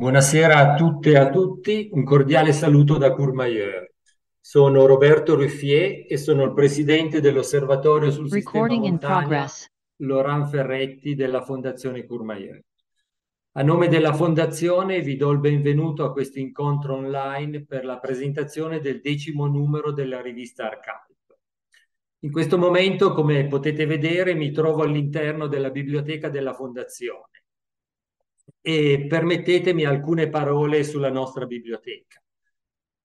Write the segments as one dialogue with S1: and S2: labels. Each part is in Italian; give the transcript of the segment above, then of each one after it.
S1: Buonasera a tutte e a tutti, un cordiale saluto da Courmayeur. Sono Roberto Ruffier e sono il presidente dell'Osservatorio sul Recording Sistema Montagna Laurent Ferretti della Fondazione Courmayeur. A nome della Fondazione vi do il benvenuto a questo incontro online per la presentazione del decimo numero della rivista Archive. In questo momento, come potete vedere, mi trovo all'interno della biblioteca della Fondazione e permettetemi alcune parole sulla nostra biblioteca.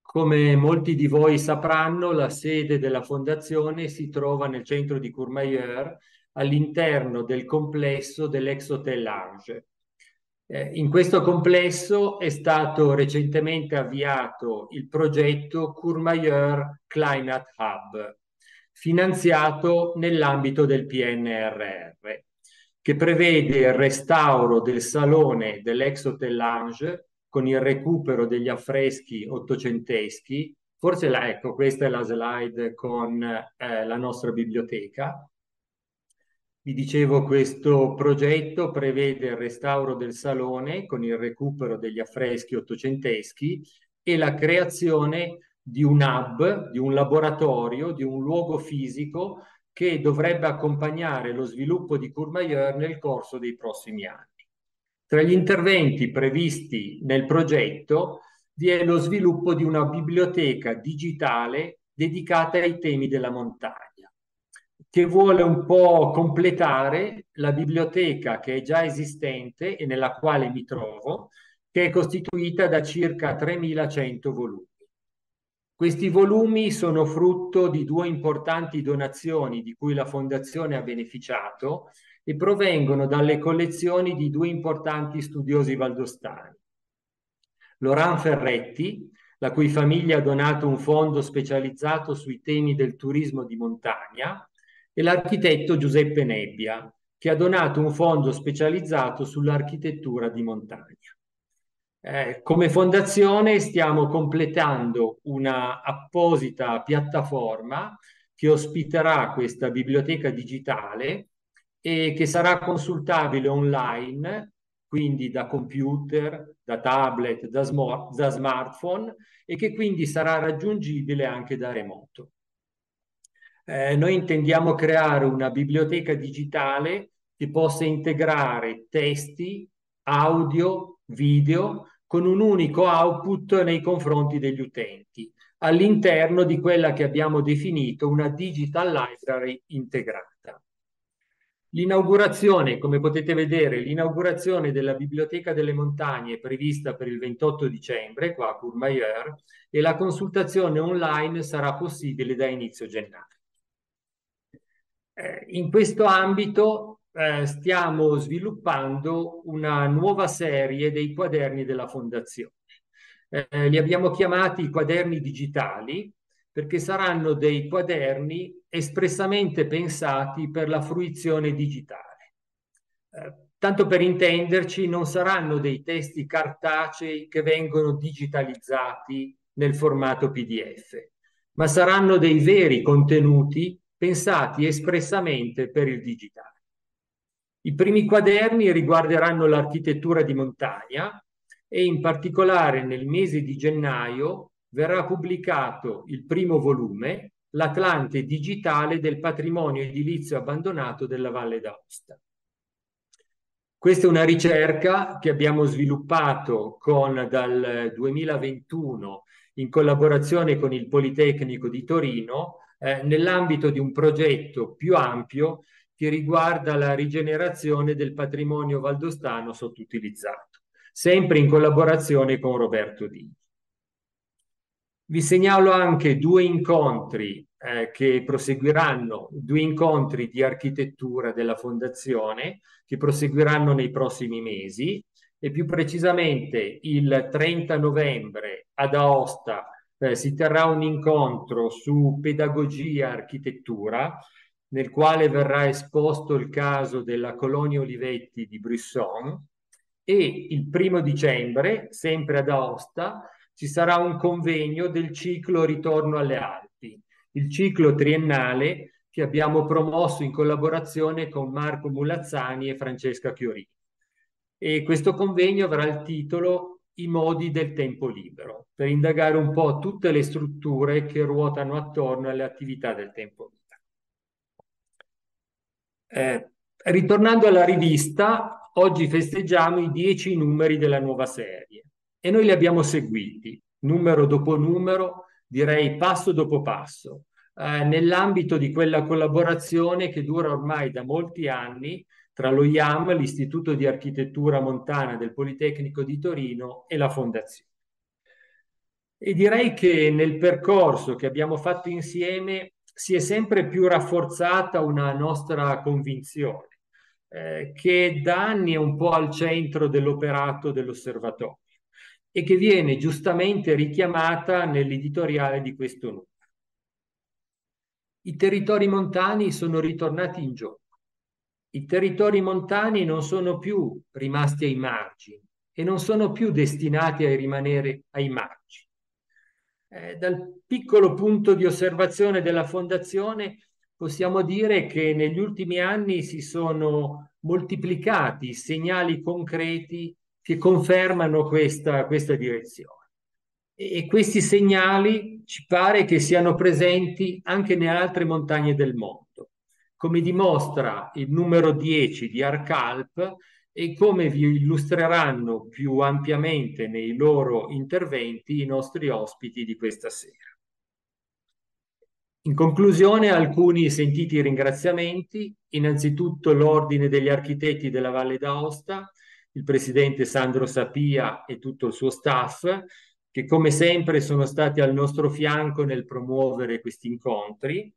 S1: Come molti di voi sapranno, la sede della fondazione si trova nel centro di Courmayeur, all'interno del complesso dell'ex Hotel Lange. Eh, in questo complesso è stato recentemente avviato il progetto Courmayeur Climate Hub, finanziato nell'ambito del PNRR che prevede il restauro del salone dell'ex Hotel Lange con il recupero degli affreschi ottocenteschi. Forse la, ecco, questa è la slide con eh, la nostra biblioteca. Vi dicevo, questo progetto prevede il restauro del salone con il recupero degli affreschi ottocenteschi e la creazione di un hub, di un laboratorio, di un luogo fisico che dovrebbe accompagnare lo sviluppo di Courmayeur nel corso dei prossimi anni. Tra gli interventi previsti nel progetto vi è lo sviluppo di una biblioteca digitale dedicata ai temi della montagna, che vuole un po' completare la biblioteca che è già esistente e nella quale mi trovo, che è costituita da circa 3.100 volumi. Questi volumi sono frutto di due importanti donazioni di cui la Fondazione ha beneficiato e provengono dalle collezioni di due importanti studiosi valdostani. Laurent Ferretti, la cui famiglia ha donato un fondo specializzato sui temi del turismo di montagna, e l'architetto Giuseppe Nebbia, che ha donato un fondo specializzato sull'architettura di montagna. Eh, come fondazione stiamo completando una apposita piattaforma che ospiterà questa biblioteca digitale e che sarà consultabile online, quindi da computer, da tablet, da, smart, da smartphone e che quindi sarà raggiungibile anche da remoto. Eh, noi intendiamo creare una biblioteca digitale che possa integrare testi, audio, video con un unico output nei confronti degli utenti all'interno di quella che abbiamo definito una digital library integrata. L'inaugurazione, come potete vedere, l'inaugurazione della Biblioteca delle Montagne è prevista per il 28 dicembre, qua a Courmayeur, e la consultazione online sarà possibile da inizio gennaio. Eh, in questo ambito eh, stiamo sviluppando una nuova serie dei quaderni della Fondazione. Eh, li abbiamo chiamati quaderni digitali perché saranno dei quaderni espressamente pensati per la fruizione digitale. Eh, tanto per intenderci, non saranno dei testi cartacei che vengono digitalizzati nel formato PDF, ma saranno dei veri contenuti pensati espressamente per il digitale. I primi quaderni riguarderanno l'architettura di montagna e in particolare nel mese di gennaio verrà pubblicato il primo volume, l'Atlante digitale del patrimonio edilizio abbandonato della Valle d'Aosta. Questa è una ricerca che abbiamo sviluppato con, dal 2021 in collaborazione con il Politecnico di Torino eh, nell'ambito di un progetto più ampio che riguarda la rigenerazione del patrimonio valdostano sottoutilizzato, sempre in collaborazione con Roberto Digni. Vi segnalo anche due incontri eh, che proseguiranno, due incontri di architettura della Fondazione che proseguiranno nei prossimi mesi e più precisamente il 30 novembre ad Aosta eh, si terrà un incontro su pedagogia architettura nel quale verrà esposto il caso della colonia Olivetti di Brisson e il primo dicembre, sempre ad Aosta, ci sarà un convegno del ciclo Ritorno alle Alpi, il ciclo triennale che abbiamo promosso in collaborazione con Marco Mulazzani e Francesca Chiorini. E questo convegno avrà il titolo I modi del tempo libero, per indagare un po' tutte le strutture che ruotano attorno alle attività del tempo libero. Eh, ritornando alla rivista, oggi festeggiamo i dieci numeri della nuova serie e noi li abbiamo seguiti, numero dopo numero, direi passo dopo passo, eh, nell'ambito di quella collaborazione che dura ormai da molti anni tra lo IAM, l'Istituto di Architettura Montana del Politecnico di Torino e la Fondazione. E direi che nel percorso che abbiamo fatto insieme si è sempre più rafforzata una nostra convinzione eh, che da anni è un po' al centro dell'operato dell'osservatorio e che viene giustamente richiamata nell'editoriale di questo numero. I territori montani sono ritornati in gioco. I territori montani non sono più rimasti ai margini e non sono più destinati a rimanere ai margini eh, dal piccolo punto di osservazione della fondazione possiamo dire che negli ultimi anni si sono moltiplicati segnali concreti che confermano questa, questa direzione. E, e questi segnali ci pare che siano presenti anche nelle altre montagne del mondo, come dimostra il numero 10 di Arcalp, e come vi illustreranno più ampiamente nei loro interventi i nostri ospiti di questa sera. In conclusione alcuni sentiti ringraziamenti, innanzitutto l'Ordine degli Architetti della Valle d'Aosta, il presidente Sandro Sapia e tutto il suo staff, che come sempre sono stati al nostro fianco nel promuovere questi incontri,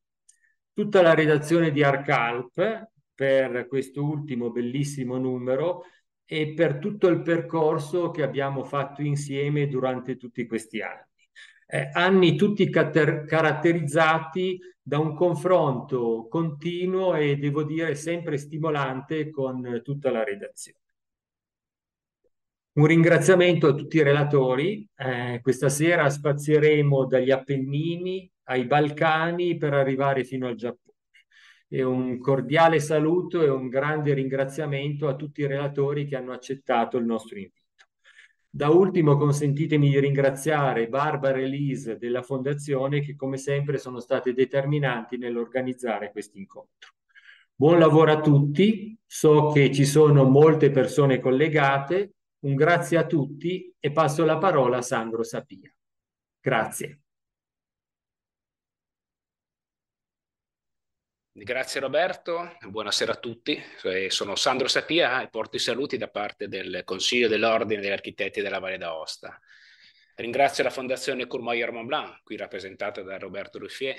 S1: tutta la redazione di Arcalp, per questo ultimo bellissimo numero e per tutto il percorso che abbiamo fatto insieme durante tutti questi anni. Eh, anni tutti cater- caratterizzati da un confronto continuo e devo dire sempre stimolante con tutta la redazione. Un ringraziamento a tutti i relatori. Eh, questa sera spazieremo dagli Appennini ai Balcani per arrivare fino al Giappone e un cordiale saluto e un grande ringraziamento a tutti i relatori che hanno accettato il nostro invito. Da ultimo consentitemi di ringraziare Barbara e Elise della Fondazione che come sempre sono state determinanti nell'organizzare questo incontro. Buon lavoro a tutti, so che ci sono molte persone collegate, un grazie a tutti e passo la parola a Sandro Sapia. Grazie.
S2: Grazie Roberto, buonasera a tutti. Eh, sono Sandro Sapia e porto i saluti da parte del Consiglio dell'Ordine degli Architetti della Valle d'Aosta. Ringrazio la Fondazione Courmayeur Montblanc, qui rappresentata da Roberto Ruffier,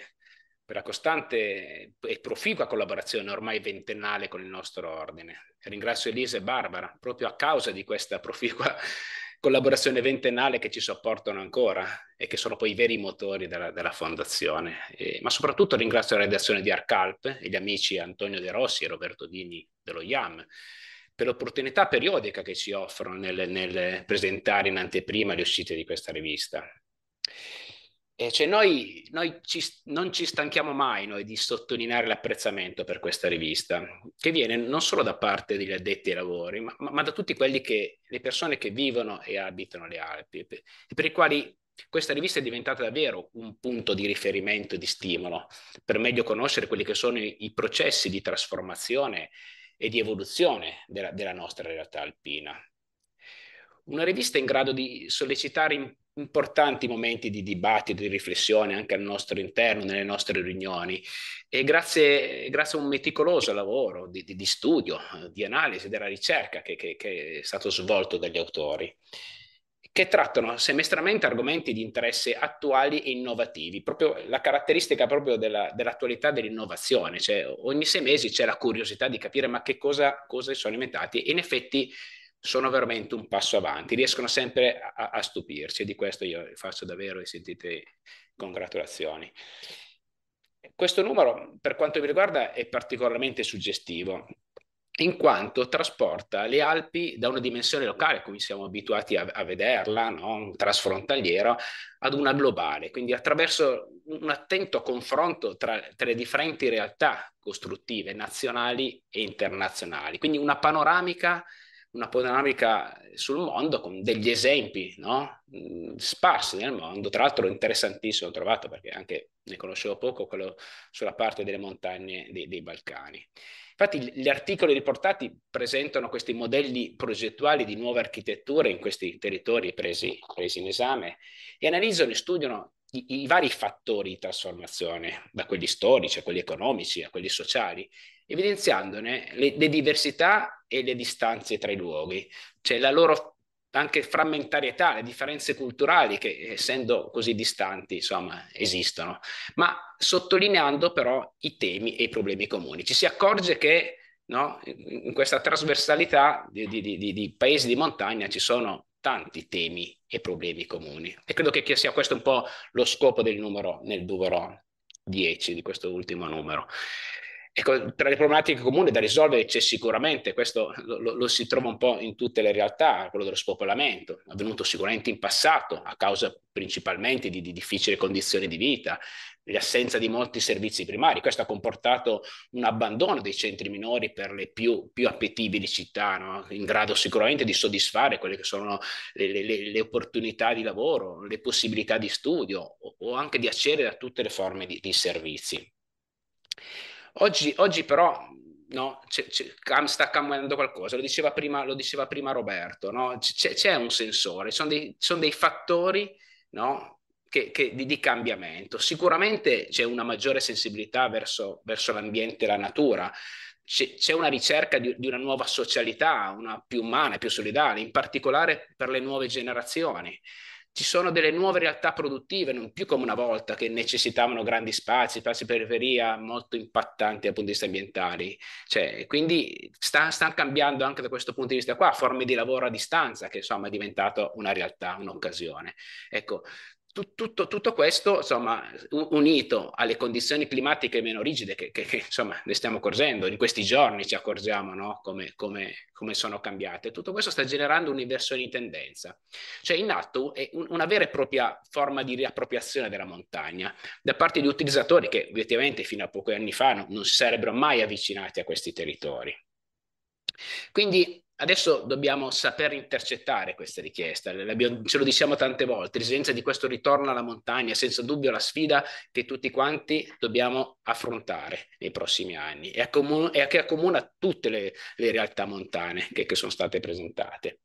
S2: per la costante e proficua collaborazione ormai ventennale con il nostro ordine. Ringrazio Elisa e Barbara proprio a causa di questa proficua collaborazione ventennale che ci sopportano ancora e che sono poi i veri motori della, della fondazione. E, ma soprattutto ringrazio la redazione di Arcalp e gli amici Antonio De Rossi e Roberto Dini dello IAM per l'opportunità periodica che ci offrono nel, nel presentare in anteprima le uscite di questa rivista. E cioè noi, noi ci, non ci stanchiamo mai noi, di sottolineare l'apprezzamento per questa rivista, che viene non solo da parte degli addetti ai lavori, ma, ma, ma da tutte le persone che vivono e abitano le Alpi, per, per i quali questa rivista è diventata davvero un punto di riferimento e di stimolo per meglio conoscere quelli che sono i, i processi di trasformazione e di evoluzione della, della nostra realtà alpina. Una rivista in grado di sollecitare importanti momenti di dibattito, di riflessione anche al nostro interno, nelle nostre riunioni e grazie, grazie a un meticoloso lavoro di, di, di, studio, di analisi della ricerca che, che, che è stato svolto dagli autori che trattano semestralmente argomenti di interesse attuali e innovativi, proprio la caratteristica proprio della, dell'attualità dell'innovazione, cioè ogni sei mesi c'è la curiosità di capire ma che cosa, cosa sono inventati e in effetti sono veramente un passo avanti, riescono sempre a, a stupirci e di questo io faccio davvero e sentite congratulazioni. Questo numero, per quanto mi riguarda, è particolarmente suggestivo, in quanto trasporta le Alpi da una dimensione locale, come siamo abituati a, a vederla, no? trasfrontaliera, ad una globale, quindi attraverso un attento confronto tra, tra le differenti realtà costruttive nazionali e internazionali, quindi una panoramica una panoramica sul mondo con degli esempi no? Mm, sparsi nel mondo, tra l'altro interessantissimo, ho trovato perché anche ne conoscevo poco, quello sulla parte delle montagne dei, dei Balcani. Infatti gli articoli riportati presentano questi modelli progettuali di nuove architetture in questi territori presi, presi in esame e analizzano e studiano i, i vari fattori di trasformazione, da quelli storici a quelli economici a quelli sociali, evidenziandone le, le diversità e le distanze tra i luoghi, cioè la loro anche frammentarietà, le differenze culturali che essendo così distanti insomma esistono, ma sottolineando però i temi e i problemi comuni. Ci si accorge che no, in questa trasversalità di, di, di, di paesi di montagna ci sono tanti temi e problemi comuni. E credo che sia questo un po' lo scopo del numero nel numero 10 di questo ultimo numero. Ecco, tra le problematiche comuni da risolvere c'è sicuramente, questo lo, lo, si trova un po' in tutte le realtà, quello dello spopolamento, avvenuto sicuramente in passato a causa principalmente di, di difficili condizioni di vita, l'assenza di molti servizi primari. Questo ha comportato un abbandono dei centri minori per le più, più appetibili città, no? in grado sicuramente di soddisfare quelle che sono le, le, le, opportunità di lavoro, le possibilità di studio o, o anche di accedere a tutte le forme di, di servizi. Oggi, oggi però no, c- c- sta cambiando qualcosa, lo diceva prima, lo diceva prima Roberto, no? c'è un sensore, sono dei, sono dei fattori no? che, che, di, di, cambiamento. Sicuramente c'è una maggiore sensibilità verso, verso l'ambiente e la natura, c'è, c'è una ricerca di, di, una nuova socialità, una più umana, più solidale, in particolare per le nuove generazioni ci sono delle nuove realtà produttive, non più come una volta, che necessitavano grandi spazi, spazi periferia molto impattanti dal punto di vista ambientale. Cioè, quindi stanno sta cambiando anche da questo punto di vista qua, forme di lavoro a distanza, che insomma è diventato una realtà, un'occasione. Ecco, tutto, tutto, questo, insomma, unito alle condizioni climatiche meno rigide che, che, che insomma, ne stiamo accorgendo, in questi giorni ci accorgiamo no? come, come, come, sono cambiate, tutto questo sta generando un'inversione di tendenza. Cioè in atto è un, una vera e propria forma di riappropriazione della montagna da parte di utilizzatori che obiettivamente fino a pochi anni fa non, non si sarebbero mai avvicinati a questi territori. Quindi Adesso dobbiamo saper intercettare questa richiesta, ce lo diciamo tante volte, l'esigenza di questo ritorno alla montagna è senza dubbio la sfida che tutti quanti dobbiamo affrontare nei prossimi anni e, accomun- che accomuna tutte le, le realtà montane che, che sono state presentate.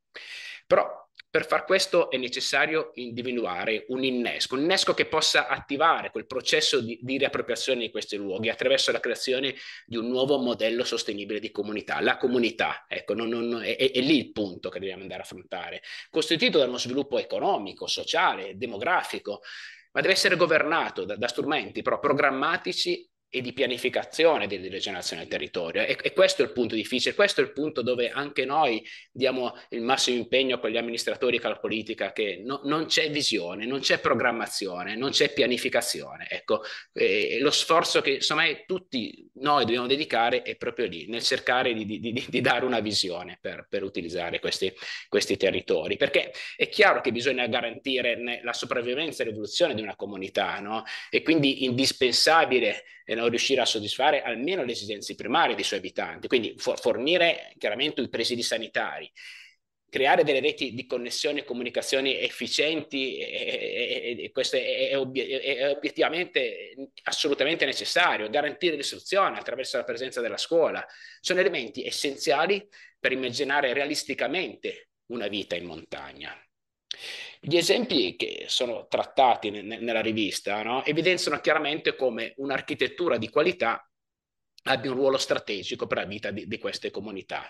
S2: Però per far questo è necessario individuare un innesco, un innesco che possa attivare quel processo di, di riappropriazione di questi luoghi attraverso la creazione di un nuovo modello sostenibile di comunità. La comunità, ecco, non, non, è, è, è, lì il punto che dobbiamo andare a affrontare, costituito da uno sviluppo economico, sociale, demografico, ma deve essere governato da, da strumenti però programmatici e di pianificazione delle rigenerazione del territorio. E, e, questo è il punto difficile, questo è il punto dove anche noi diamo il massimo impegno con gli amministratori con la politica, che no, non c'è visione, non c'è programmazione, non c'è pianificazione. Ecco, eh, lo sforzo che insomma tutti noi dobbiamo dedicare è proprio lì, nel cercare di, di, di, di dare una visione per, per utilizzare questi, questi, territori, perché è chiaro che bisogna garantire la sopravvivenza e l'evoluzione di una comunità, no? E quindi indispensabile... Eh, non riuscire a soddisfare almeno le esigenze primarie dei suoi abitanti, quindi for- fornire chiaramente i presidi sanitari, creare delle reti di connessione e comunicazioni efficienti, e, e, e questo è, è, obiet- è, obiettivamente assolutamente necessario, garantire l'istruzione attraverso la presenza della scuola, sono elementi essenziali per immaginare realisticamente una vita in montagna. Gli esempi che sono trattati ne- nella rivista no? evidenziano chiaramente come un'architettura di qualità abbia un ruolo strategico per la vita di, di, queste comunità.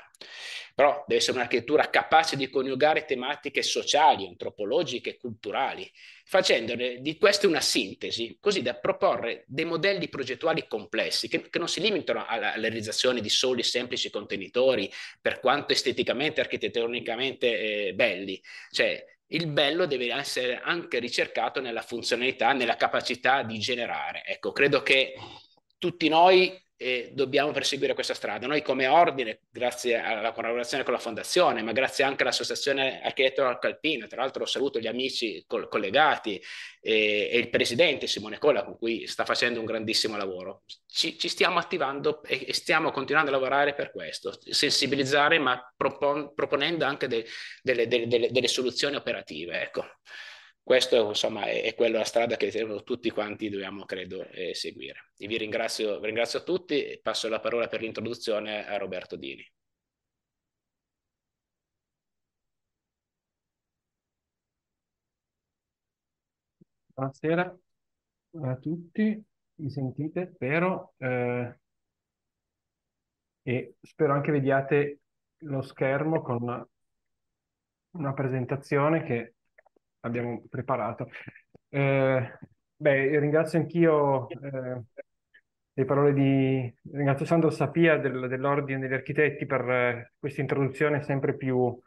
S2: Però deve essere un'architettura capace di coniugare tematiche sociali, antropologiche e culturali, facendone di queste una sintesi, così da proporre dei modelli progettuali complessi che, che non si limitano alla, alla, realizzazione di soli semplici contenitori, per quanto esteticamente e architettonicamente eh, belli. Cioè, il bello deve essere anche ricercato nella funzionalità, nella capacità di generare. Ecco, credo che tutti noi eh, dobbiamo perseguire questa strada. Noi come ordine, grazie alla collaborazione con la Fondazione, ma grazie anche all'Associazione Architetto Calpino, tra l'altro saluto gli amici col- collegati eh, e il presidente Simone Colla con cui sta facendo un grandissimo lavoro. Ci, ci stiamo attivando e, e, stiamo continuando a lavorare per questo, sensibilizzare ma propon- proponendo anche de- delle, delle, delle, delle soluzioni operative. Ecco. Questo insomma, è, è quella la strada che diciamo, tutti quanti dobbiamo, credo, eh, seguire. E vi ringrazio, vi ringrazio tutti e passo la parola per l'introduzione a Roberto Dini.
S3: Buonasera a tutti, mi sentite? Spero. Eh, e spero anche vediate lo schermo con una presentazione che abbiamo preparato. Eh, beh, ringrazio anch'io eh, le parole di... ringrazio Sandro Sapia del, dell'Ordine degli Architetti per eh, questa introduzione sempre più,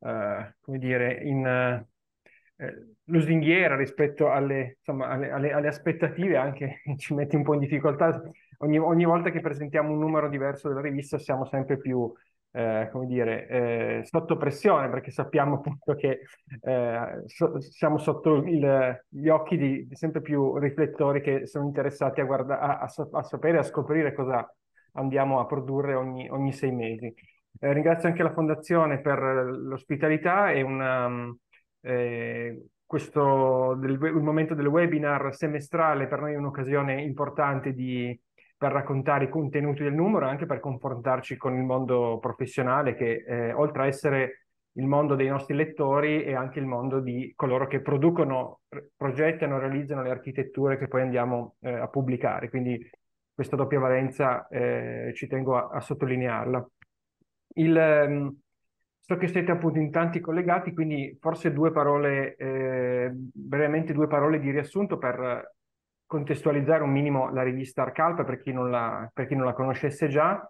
S3: eh, come dire, in eh, lusinghiera rispetto alle, insomma, alle, alle, alle, aspettative, anche ci mette un po' in difficoltà. Ogni, ogni volta che presentiamo un numero diverso della rivista siamo sempre più eh, come dire, eh, sotto pressione, perché sappiamo appunto che eh, so, siamo sotto il, gli occhi di, di, sempre più riflettori che sono interessati a, guarda- a, a, a sapere, a scoprire cosa andiamo a produrre ogni, ogni sei mesi. Eh, ringrazio anche la Fondazione per l'ospitalità e una, um, eh, questo del, il momento del webinar semestrale per noi è un'occasione importante di per raccontare i contenuti del numero e anche per confrontarci con il mondo professionale che eh, oltre a essere il mondo dei nostri lettori e anche il mondo di coloro che producono, progettano, realizzano le architetture che poi andiamo eh, a pubblicare. Quindi questa doppia valenza eh, ci tengo a, a sottolinearla. Il, ehm, so che siete appunto in tanti collegati, quindi forse due parole, eh, brevemente due parole di riassunto per contestualizzare un minimo la rivista Arcalpa per chi non la, chi non la conoscesse già.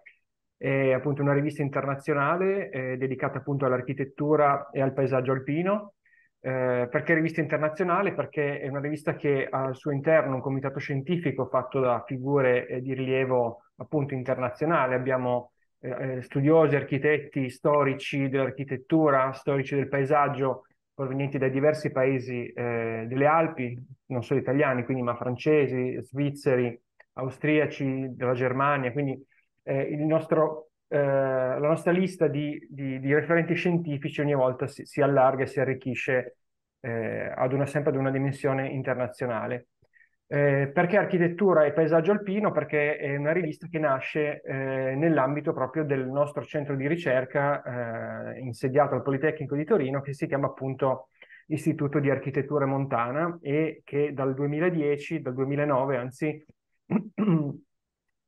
S3: È appunto una rivista internazionale eh, dedicata appunto all'architettura e al paesaggio alpino. Eh, perché rivista internazionale? Perché è una rivista che ha al suo interno un comitato scientifico fatto da figure eh, di rilievo appunto internazionale. Abbiamo eh, eh, studiosi, architetti, storici dell'architettura, storici del paesaggio, provenienti da diversi paesi eh, delle Alpi, non solo italiani, quindi, ma francesi, svizzeri, austriaci, della Germania, quindi eh, nostro, eh, la nostra lista di, di, di, referenti scientifici ogni volta si, si allarga e si arricchisce eh, ad una, sempre ad una dimensione internazionale. Eh, perché architettura e paesaggio alpino? Perché è una rivista che nasce eh, nell'ambito proprio del nostro centro di ricerca eh, insediato al Politecnico di Torino che si chiama appunto Istituto di Architettura Montana e che dal 2010, dal 2009 anzi,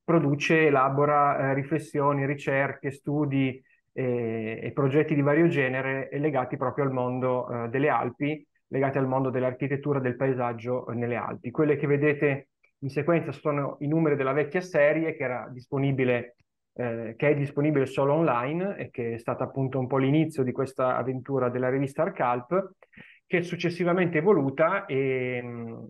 S3: produce, elabora eh, riflessioni, ricerche, studi eh, e, progetti di vario genere legati proprio al mondo eh, delle Alpi legate al mondo dell'architettura del paesaggio eh, nelle Alpi. Quelle che vedete in sequenza sono i numeri della vecchia serie che era disponibile eh, che è disponibile solo online e che è stata appunto un po' l'inizio di questa avventura della rivista Arcalp, che è successivamente evoluta e, mm,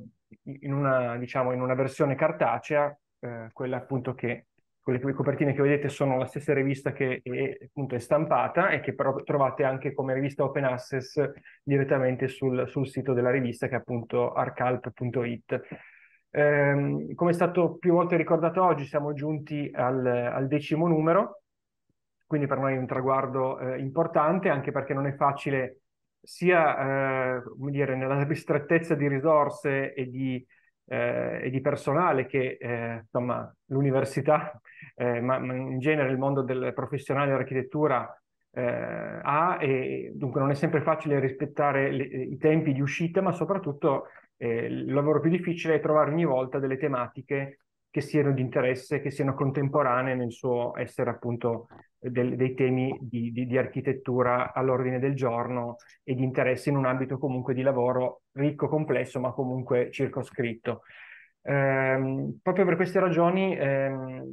S3: in, una, diciamo, in una versione cartacea, eh, quella appunto che quelle copertine che vedete sono la stessa rivista che è, appunto, è stampata e che però trovate anche come rivista open access direttamente sul, sul sito della rivista che è appunto arcalp.it. Ehm, come è stato più volte ricordato oggi siamo giunti al, al decimo numero, quindi per noi è un traguardo eh, importante anche perché non è facile sia eh, come dire, nella ristrettezza di risorse e di eh, e di personale che eh, insomma, l'università, eh, ma, ma, in genere il mondo del professionale dell'architettura eh, ha e dunque non è sempre facile rispettare le, i tempi di uscita, ma soprattutto eh, il lavoro più difficile è trovare ogni volta delle tematiche che siano di interesse, che siano contemporanee nel suo essere appunto del, dei temi di, di, di architettura all'ordine del giorno e di interesse in un ambito comunque di lavoro ricco, complesso, ma comunque circoscritto. Eh, proprio per queste ragioni, eh,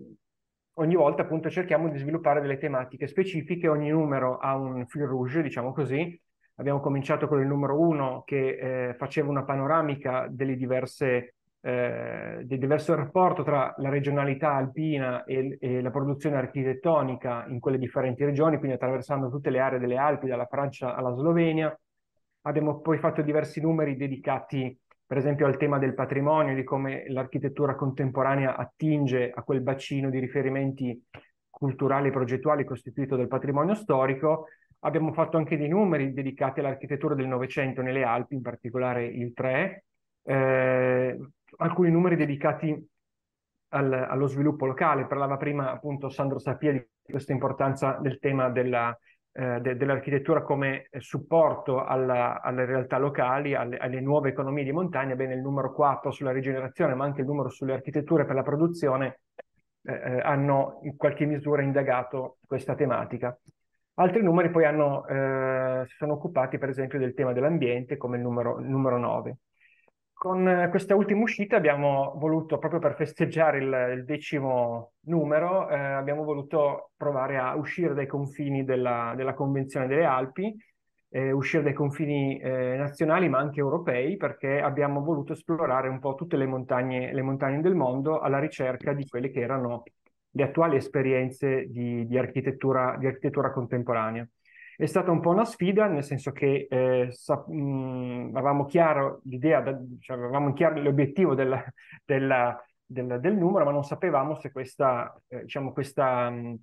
S3: ogni volta appunto cerchiamo di sviluppare delle tematiche specifiche, ogni numero ha un fil rouge, diciamo così. Abbiamo cominciato con il numero uno che eh, faceva una panoramica delle diverse, eh, del diverso rapporto tra la regionalità alpina e, e la produzione architettonica in quelle differenti regioni, quindi attraversando tutte le aree delle Alpi, dalla Francia alla Slovenia, abbiamo poi fatto diversi numeri dedicati per esempio al tema del patrimonio, di come l'architettura contemporanea attinge a quel bacino di riferimenti culturali e progettuali costituito dal patrimonio storico. Abbiamo fatto anche dei numeri dedicati all'architettura del Novecento nelle Alpi, in particolare il 3, eh, alcuni numeri dedicati al, allo sviluppo locale. Parlava prima appunto Sandro Sapia di questa importanza del tema della, eh, de, dell'architettura come supporto alla, alle realtà locali, alle, alle, nuove economie di montagna, bene il numero 4 sulla rigenerazione, ma anche il numero sulle architetture per la produzione, eh, eh, hanno in qualche misura indagato questa tematica. Altri numeri poi hanno, eh, si sono occupati per esempio del tema dell'ambiente come il numero, numero 9. Con eh, questa ultima uscita abbiamo voluto, proprio per festeggiare il, il decimo numero, eh, abbiamo voluto provare a uscire dai confini della, della Convenzione delle Alpi, eh, uscire dai confini eh, nazionali ma anche europei, perché abbiamo voluto esplorare un po' tutte le montagne, le montagne del mondo alla ricerca di quelle che erano le attuali esperienze di, di, architettura, di architettura contemporanea. È stata un po' una sfida, nel senso che eh, sap- mh, mm, avevamo chiaro l'idea, cioè avevamo chiaro l'obiettivo della, della, del, del, numero, ma non sapevamo se questa, eh, diciamo questa, mh, mm,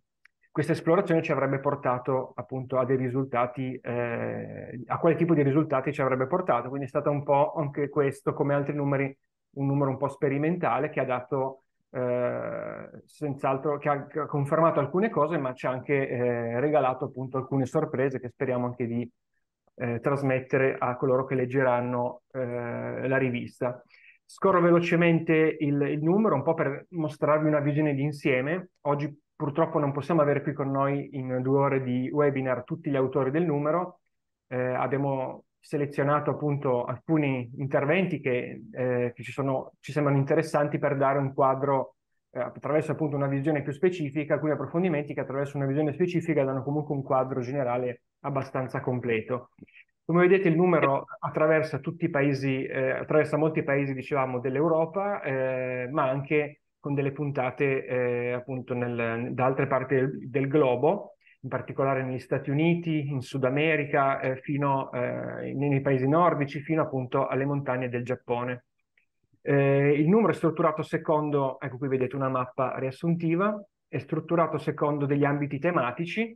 S3: questa, esplorazione ci avrebbe portato appunto a dei risultati, eh, a quale tipo di risultati ci avrebbe portato. Quindi è stato un po' anche questo, come altri numeri, un numero un po' sperimentale che ha dato eh, senz'altro che ha, confermato alcune cose, ma ci ha anche eh, regalato appunto alcune sorprese che speriamo anche di eh, trasmettere a coloro che leggeranno eh, la rivista. Scorro velocemente il, il, numero, un po' per mostrarvi una visione di insieme. Oggi purtroppo non possiamo avere qui con noi in due ore di webinar tutti gli autori del numero. Eh, abbiamo selezionato appunto alcuni interventi che, eh, che ci, sono, ci, sembrano interessanti per dare un quadro eh, attraverso appunto una visione più specifica, alcuni approfondimenti che attraverso una visione specifica danno comunque un quadro generale abbastanza completo. Come vedete il numero attraversa tutti i paesi, eh, attraversa molti paesi, dicevamo, dell'Europa, eh, ma anche con delle puntate eh, appunto nel, da altre parti del, del globo in particolare negli Stati Uniti, in Sud America, eh, fino, eh, nei paesi nordici, fino appunto alle montagne del Giappone. Eh, il numero è strutturato secondo, ecco qui vedete una mappa riassuntiva, è strutturato secondo degli ambiti tematici,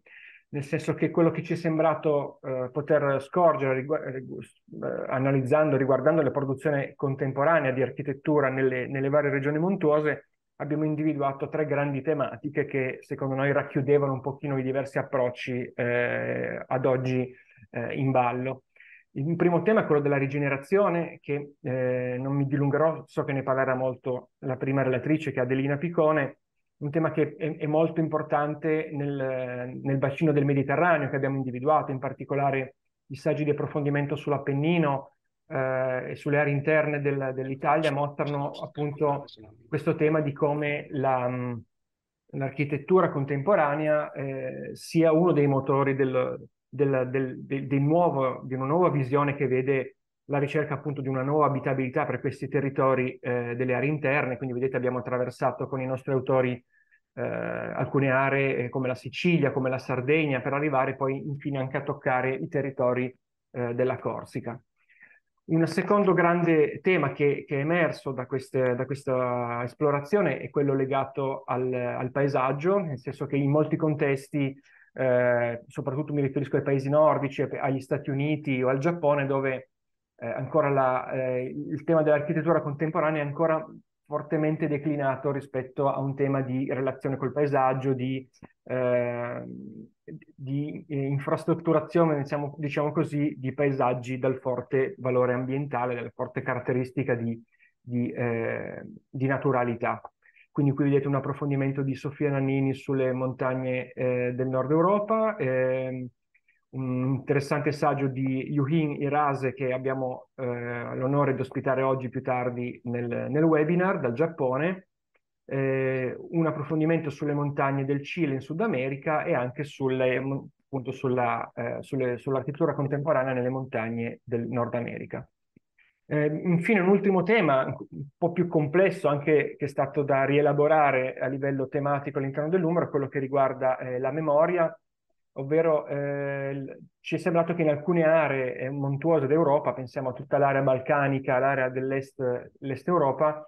S3: nel senso che quello che ci è sembrato eh, poter scorgere rigu rigu eh, analizzando, riguardando la produzione contemporanea di architettura nelle, nelle varie regioni montuose, abbiamo individuato tre grandi tematiche che secondo noi racchiudevano un pochino i diversi approcci eh, ad oggi eh, in ballo. Il primo tema è quello della rigenerazione, che eh, non mi dilungherò, so che ne parlerà molto la prima relatrice che è Adelina Picone, un tema che è, è molto importante nel, nel, bacino del Mediterraneo che abbiamo individuato, in particolare i saggi di approfondimento sull'Appennino, eh, e sulle aree interne del, dell'Italia mostrano appunto questo tema di come la, l'architettura contemporanea eh, sia uno dei motori del, del, del, nuovo, di una nuova visione che vede la ricerca appunto di una nuova abitabilità per questi territori eh, delle aree interne, quindi vedete abbiamo attraversato con i nostri autori eh, alcune aree eh, come la Sicilia, come la Sardegna, per arrivare poi infine anche a toccare i territori eh, della Corsica. Un secondo grande tema che, che è emerso da, queste, da, questa esplorazione è quello legato al, al, paesaggio, nel senso che in molti contesti, eh, soprattutto mi riferisco ai paesi nordici, agli Stati Uniti o al Giappone, dove eh, ancora la, eh, il tema dell'architettura contemporanea è ancora fortemente declinato rispetto a un tema di relazione col paesaggio, di, eh, di eh, infrastrutturazione, diciamo, diciamo, così, di paesaggi dal forte valore ambientale, dalla forte caratteristica di, di, eh, di naturalità. Quindi qui vedete un approfondimento di Sofia Nannini sulle montagne eh, del nord Europa, eh, un interessante saggio di Yuhin Hirase che abbiamo eh, l'onore di ospitare oggi più tardi nel, nel webinar dal Giappone, eh, un approfondimento sulle montagne del Cile in Sud America e anche sulle, appunto, sulla, eh, sulle, sull'architettura contemporanea nelle montagne del Nord America. Eh, infine un ultimo tema un po' più complesso anche che è stato da rielaborare a livello tematico all'interno del dell'UMRA, quello che riguarda eh, la memoria ovvero eh, ci è sembrato che in alcune aree eh, montuose d'Europa, pensiamo a tutta l'area balcanica, l'area dell'est Europa,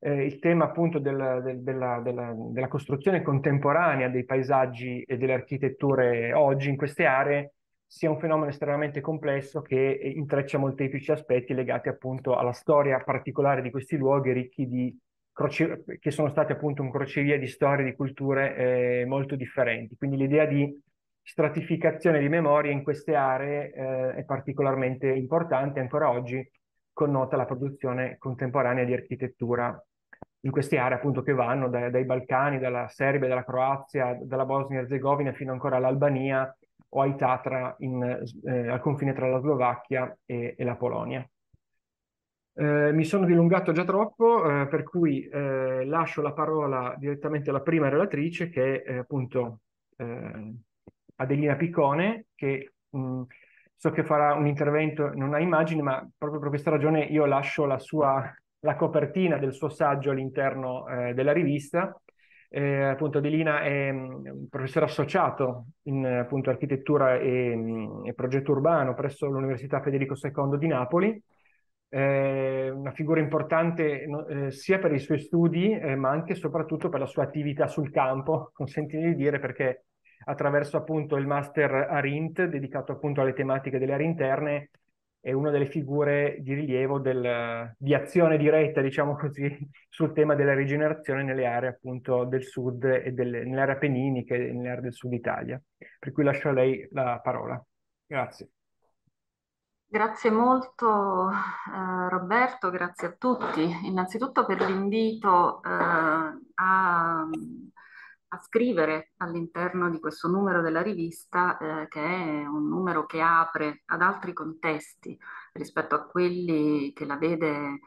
S3: eh, il tema appunto del, del, della, della, della, costruzione contemporanea dei paesaggi e delle architetture oggi in queste aree sia un fenomeno estremamente complesso che eh, intreccia molteplici aspetti legati appunto alla storia particolare di questi luoghi ricchi di croce- che sono stati appunto un crocevia di storie, di culture eh, molto differenti. Quindi l'idea di stratificazione di memoria in queste aree eh, è particolarmente importante ancora oggi connota la produzione contemporanea di architettura in queste aree appunto che vanno da, dai Balcani, dalla Serbia, dalla Croazia, dalla Bosnia e Herzegovina fino ancora all'Albania o ai Tatra in, eh, al confine tra la Slovacchia e, e la Polonia. Eh, mi sono dilungato già troppo, eh, per cui eh, lascio la parola direttamente alla prima relatrice che è eh, appunto eh, Adelina Piccone, che mh, so che farà un intervento, non ha immagini, ma proprio per questa ragione io lascio la, sua, la copertina del suo saggio all'interno eh, della rivista. Eh, appunto Adelina è un professore associato in appunto, architettura e, e, progetto urbano presso l'Università Federico II di Napoli, eh, una figura importante eh, sia per i suoi studi eh, ma anche e soprattutto per la sua attività sul campo, consentimi di dire perché attraverso appunto il master Arint, dedicato appunto alle tematiche delle aree interne, è una delle figure di rilievo del, di azione diretta, diciamo così, sul tema della rigenerazione nelle aree appunto del sud e delle, nell'area appenninica e nell'area del sud Italia. Per cui lascio a lei la parola. Grazie.
S4: Grazie molto eh, Roberto, grazie a tutti. Innanzitutto per l'invito eh, a a scrivere all'interno di questo numero della rivista, eh, che è un numero che apre ad altri contesti rispetto a quelli che la vede, eh,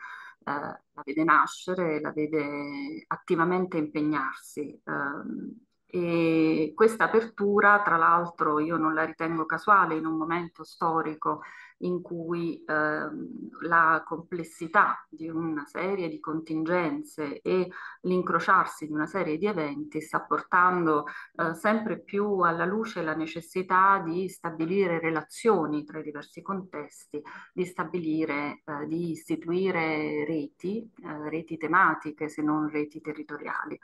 S4: la vede nascere, la vede attivamente impegnarsi. Eh, e questa apertura, tra l'altro, io non la ritengo casuale in un momento storico in cui ehm, la complessità di una serie di contingenze e l'incrociarsi di una serie di eventi sta portando eh, sempre più alla luce la necessità di stabilire relazioni tra i diversi contesti, di stabilire, eh, di istituire reti, eh, reti tematiche se non reti territoriali.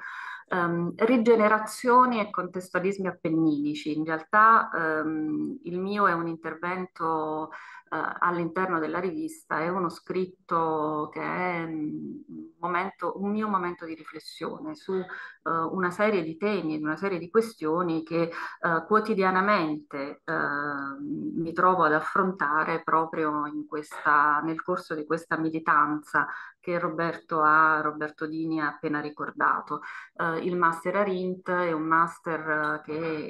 S4: Um, rigenerazioni e contestualismi appenninici. In realtà um, il mio è un intervento eh, all'interno della rivista è uno scritto che è mm, un, momento, un mio momento di riflessione su uh, una serie di temi, una serie di questioni che uh, quotidianamente uh, mi trovo ad affrontare proprio questa, nel corso di questa militanza che Roberto, ha, Roberto Dini ha appena ricordato. Eh, il master Arint è un master eh,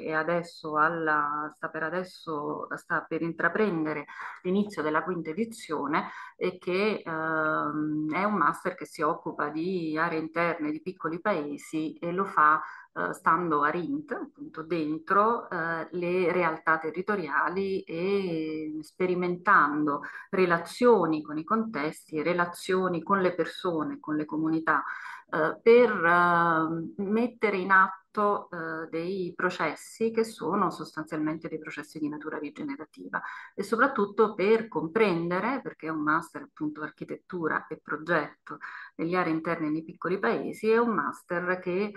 S4: che adesso alla, sta, per adesso, sta per intraprendere l'inizio della quinta edizione e che ehm, è un master che si occupa di aree interne di piccoli paesi e lo fa eh, stando a Rint, appunto dentro eh, le realtà territoriali e sperimentando relazioni con i contesti, relazioni con le persone, con le comunità, eh, per eh, mettere in atto sviluppo eh, dei processi che sono sostanzialmente dei processi di natura rigenerativa e soprattutto per comprendere, perché è un master appunto architettura e progetto negli aree interne nei piccoli paesi, è un master che eh,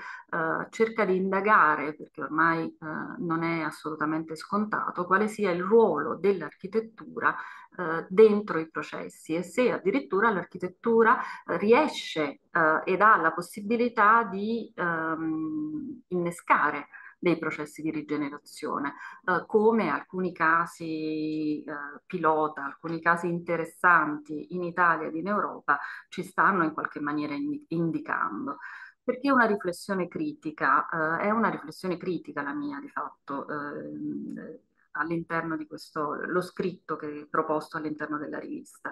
S4: cerca di indagare, perché ormai eh, non è assolutamente scontato, quale sia il ruolo dell'architettura eh, dentro i processi e se addirittura l'architettura riesce eh, ed ha la possibilità di ehm, innescare dei processi di rigenerazione, eh, come alcuni casi eh, pilota, alcuni casi interessanti in Italia ed in Europa ci stanno in qualche maniera in indicando. Perché una riflessione critica, eh, è una riflessione critica la mia di fatto, ehm, all'interno di questo, lo scritto che è proposto all'interno della rivista.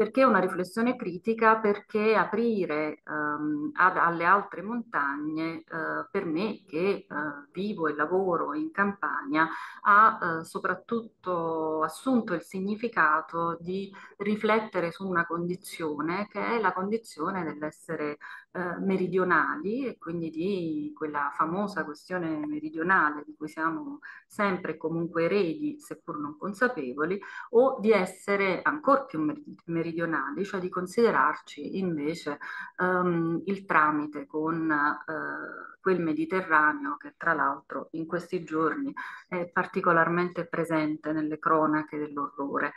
S4: Perché una riflessione critica? Perché aprire ehm, ad, alle altre montagne eh, per me che eh, vivo e lavoro in campagna, ha eh, soprattutto assunto il significato di riflettere su una condizione che è la condizione dell'essere eh, meridionali e quindi di quella famosa questione meridionale di cui siamo sempre e comunque eredi, seppur non consapevoli, o di essere ancora più meridionali, cioè di considerarci invece ehm, il tramite con eh, quel Mediterraneo che tra l'altro in questi giorni è particolarmente presente nelle cronache dell'orrore.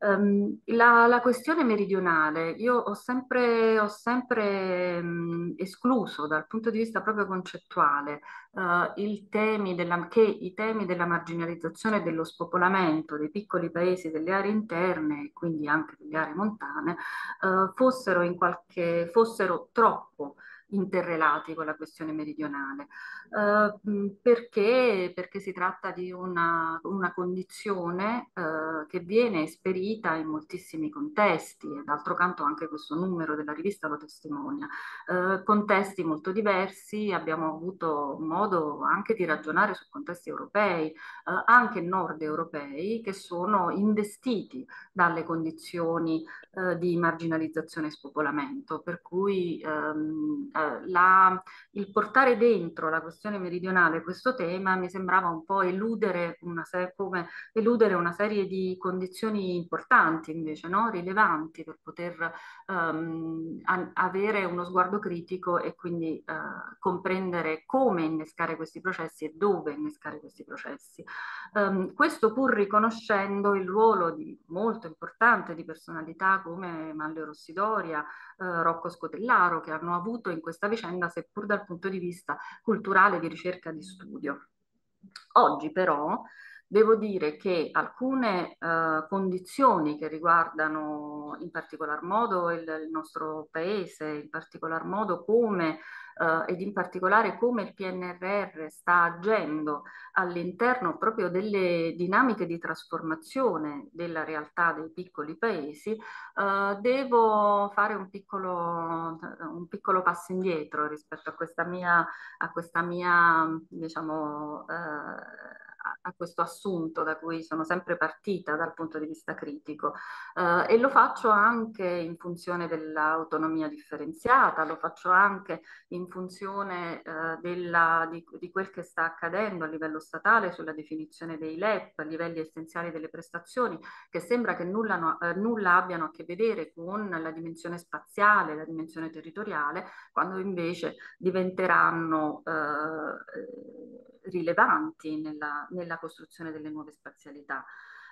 S4: Um, la, la, questione meridionale, io ho sempre, ho sempre um, escluso dal punto di vista proprio concettuale uh, della, che i temi della marginalizzazione e dello spopolamento dei piccoli paesi delle aree interne e quindi anche delle aree montane uh, fossero, qualche, fossero, troppo interrelati con la questione meridionale, eh, perché, perché, si tratta di una, una condizione eh, che viene esperita in moltissimi contesti e d'altro canto anche questo numero della rivista lo testimonia. Eh, contesti molto diversi, abbiamo avuto modo anche di ragionare su contesti europei, eh, anche nord europei, che sono investiti dalle condizioni eh, di marginalizzazione e spopolamento, per cui ehm, eh, la, il portare dentro la questione meridionale questo tema mi sembrava un po' eludere una, se- come eludere una serie di condizioni importanti invece, no? rilevanti per poter ehm, a- avere uno sguardo critico e quindi eh, comprendere come innescare questi processi e dove innescare questi processi. Um, questo pur riconoscendo il ruolo di, molto importante di personalità come Manlio Rossidoria, eh, Rocco Scotellaro, che hanno avuto in questa vicenda, seppur dal punto di vista culturale, di ricerca di studio. Oggi però Devo dire che alcune eh, condizioni che riguardano in particolar modo il, il nostro paese, in particolar modo come eh, ed in particolare come il PNRR sta agendo all'interno proprio delle dinamiche di trasformazione della realtà dei piccoli paesi, eh, devo fare un piccolo, un piccolo passo indietro rispetto a questa mia, a questa mia diciamo, eh, a questo assunto da cui sono sempre partita dal punto di vista critico eh, e lo faccio anche in funzione dell'autonomia differenziata, lo faccio anche in funzione eh, della, di, di, quel che sta accadendo a livello statale sulla definizione dei LEP, livelli essenziali delle prestazioni, che sembra che nulla, no, eh, nulla abbiano a che vedere con la dimensione spaziale, la dimensione territoriale, quando invece diventeranno eh, eh, rilevanti nella, nella costruzione delle nuove spazialità.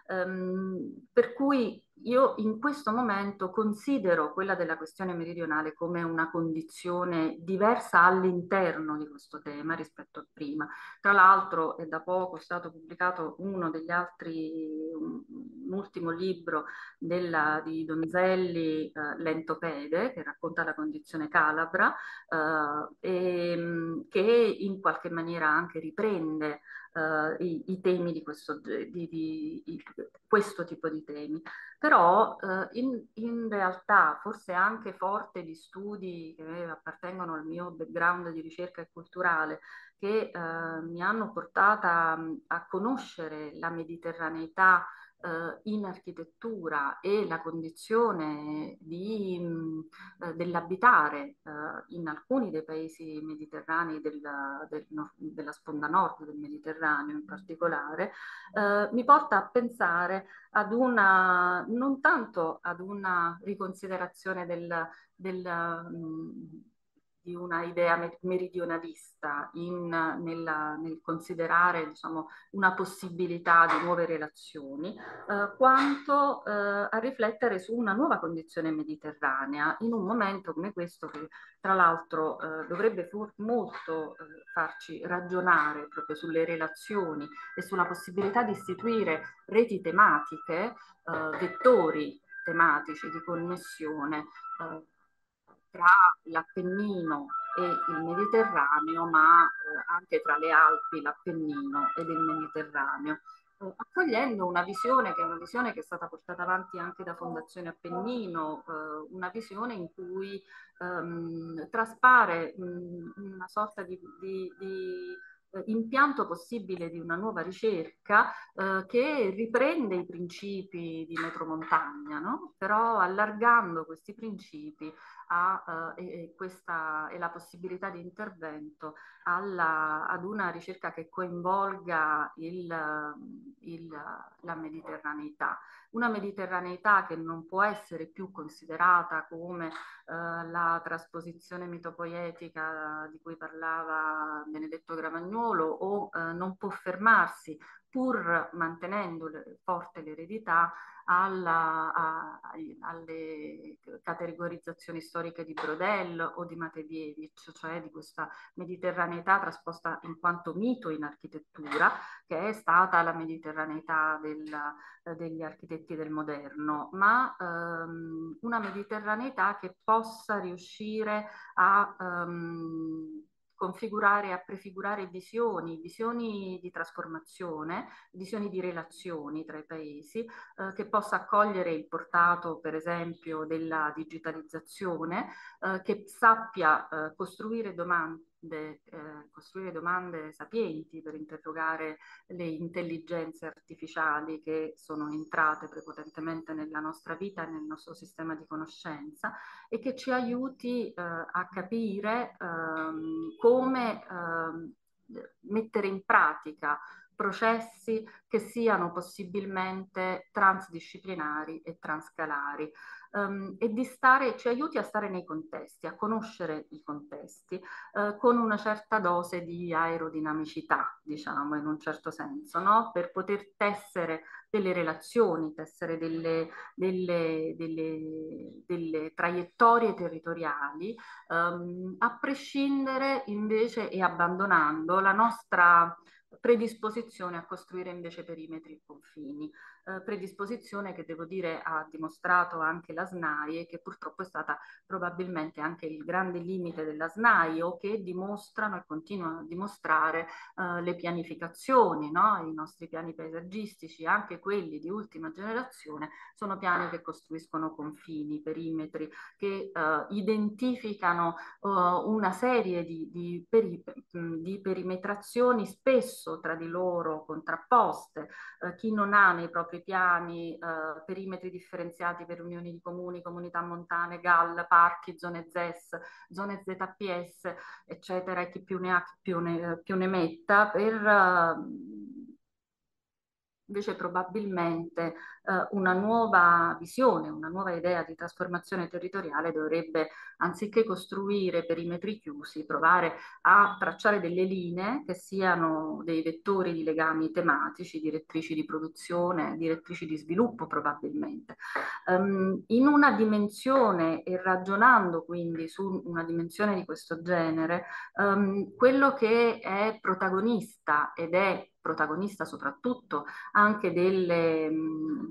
S4: Um, per cui io in questo momento considero quella della questione meridionale come una condizione diversa all'interno di questo tema rispetto a prima. Tra l'altro è da poco stato pubblicato uno degli altri, un, un ultimo libro della, di Donzelli, uh, eh, Lentopede, che racconta la condizione calabra, uh, eh, e, ehm, che in qualche maniera anche riprende uh, i, i, temi di questo, di, di, di questo, tipo di temi. Però uh, in, in, realtà, forse anche forte di studi che appartengono al mio background di ricerca e culturale, che uh, mi hanno portata a conoscere la mediterraneità eh, in architettura e la condizione eh, dell'abitare eh, in alcuni dei paesi mediterranei del, del, della sponda nord del Mediterraneo in particolare, eh, mi porta a pensare ad una, non tanto ad una riconsiderazione del, del di una idea meridionalista in, nella, nel considerare diciamo, una possibilità di nuove relazioni, eh, quanto eh, a riflettere su una nuova condizione mediterranea in un momento come questo che tra l'altro eh, dovrebbe molto eh, farci ragionare proprio sulle relazioni e sulla possibilità di istituire reti tematiche, eh, vettori tematici di connessione eh, tra l'Appennino e il Mediterraneo, ma eh, anche tra le Alpi, l'Appennino ed il Mediterraneo, eh, accogliendo una visione che è una visione che è stata portata avanti anche da Fondazione Appennino, eh, una visione in cui ehm, traspare mh, mm, una sorta di, di, di eh, impianto possibile di una nuova ricerca eh, che riprende i principi di metromontagna, no? però allargando questi principi a, eh, questa, e la possibilità di intervento alla, ad una ricerca che coinvolga il, il, la mediterraneità. Una mediterraneità che non può essere più considerata come eh, la trasposizione mitopoietica di cui parlava Benedetto Gramagnuolo o eh, non può fermarsi pur mantenendo le, forte l'eredità alla, a, alle categorizzazioni storiche di Brodel o di Matevievich, cioè di questa mediterraneità trasposta in quanto mito in architettura, che è stata la mediterraneità del, degli architetti del moderno, ma ehm, una mediterraneità che possa riuscire a... Ehm, configurare, a prefigurare visioni, visioni di trasformazione, visioni di relazioni tra i paesi, eh, che possa accogliere il portato, per esempio, della digitalizzazione, eh, che sappia eh, costruire domande de, eh, costruire domande sapienti per interrogare le intelligenze artificiali che sono entrate prepotentemente nella nostra vita e nel nostro sistema di conoscenza e che ci aiuti eh, a capire ehm, come ehm, mettere in pratica processi che siano possibilmente transdisciplinari e transcalari um, e di stare, ci aiuti a stare nei contesti, a conoscere i contesti uh, con una certa dose di aerodinamicità, diciamo in un certo senso, no? per poter tessere delle relazioni, tessere delle, delle, delle, delle traiettorie territoriali, um, a prescindere invece e abbandonando la nostra predisposizione a costruire invece perimetri e confini, eh, predisposizione che devo dire ha dimostrato anche la SNAI e che purtroppo è stata probabilmente anche il grande limite della SNAI o che dimostrano e continuano a dimostrare eh, le pianificazioni, no? i nostri piani paesaggistici, anche quelli di ultima generazione, sono piani che costruiscono confini, perimetri, che eh, identificano eh, una serie di, di, peri di perimetrazioni spesso spesso tra di loro contrapposte, eh, chi non ha nei propri piani eh, perimetri differenziati per unioni di comuni, comunità montane, GAL, parchi, zone ZES, zone ZPS, eccetera, e chi più ne ha chi più ne, eh, più ne metta, per ehm, invece probabilmente eh, una nuova visione, una nuova idea di trasformazione territoriale dovrebbe, anziché costruire perimetri chiusi, provare a tracciare delle linee che siano dei vettori di legami tematici, direttrici di produzione, direttrici di sviluppo probabilmente. Um, in una dimensione e ragionando quindi su una dimensione di questo genere, um, quello che è protagonista ed è protagonista soprattutto anche delle,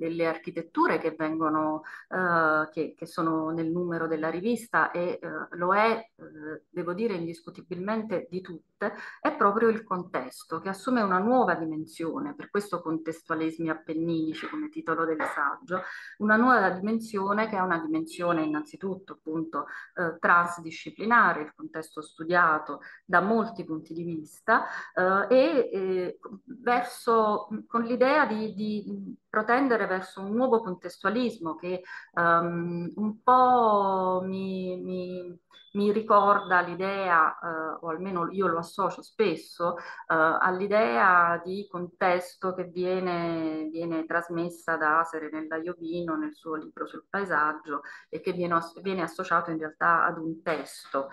S4: delle architetture che vengono, eh, che, che, sono nel numero della rivista e eh, lo è, eh, devo dire, indiscutibilmente di tutte, è proprio il contesto che assume una nuova dimensione, per questo contestualismi appenninici come titolo del saggio, una nuova dimensione che è una dimensione innanzitutto appunto eh, transdisciplinare, il contesto studiato da molti punti di vista eh, e verso con l'idea di, di protendere verso un nuovo contestualismo che um, un po' mi, mi, mi ricorda l'idea, uh, o almeno io lo associo spesso, uh, all'idea di contesto che viene, viene, trasmessa da Serenella Iovino nel suo libro sul paesaggio e che viene, viene associato in realtà ad un testo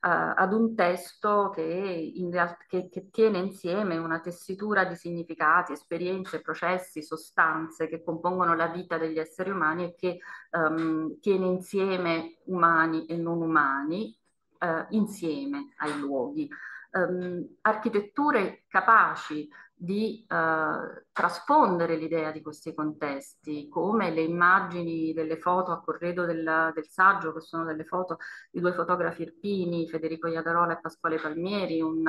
S4: ad un testo che, real- che, che, tiene insieme una tessitura di significati, esperienze, processi, sostanze che compongono la vita degli esseri umani e che um, tiene insieme umani e non umani uh, insieme ai luoghi. Um, architetture capaci di eh, trasfondere l'idea di questi contesti, come le immagini delle foto a corredo del, del saggio, che sono delle foto di due fotografi irpini, Federico Iadarola e Pasquale Palmieri, un,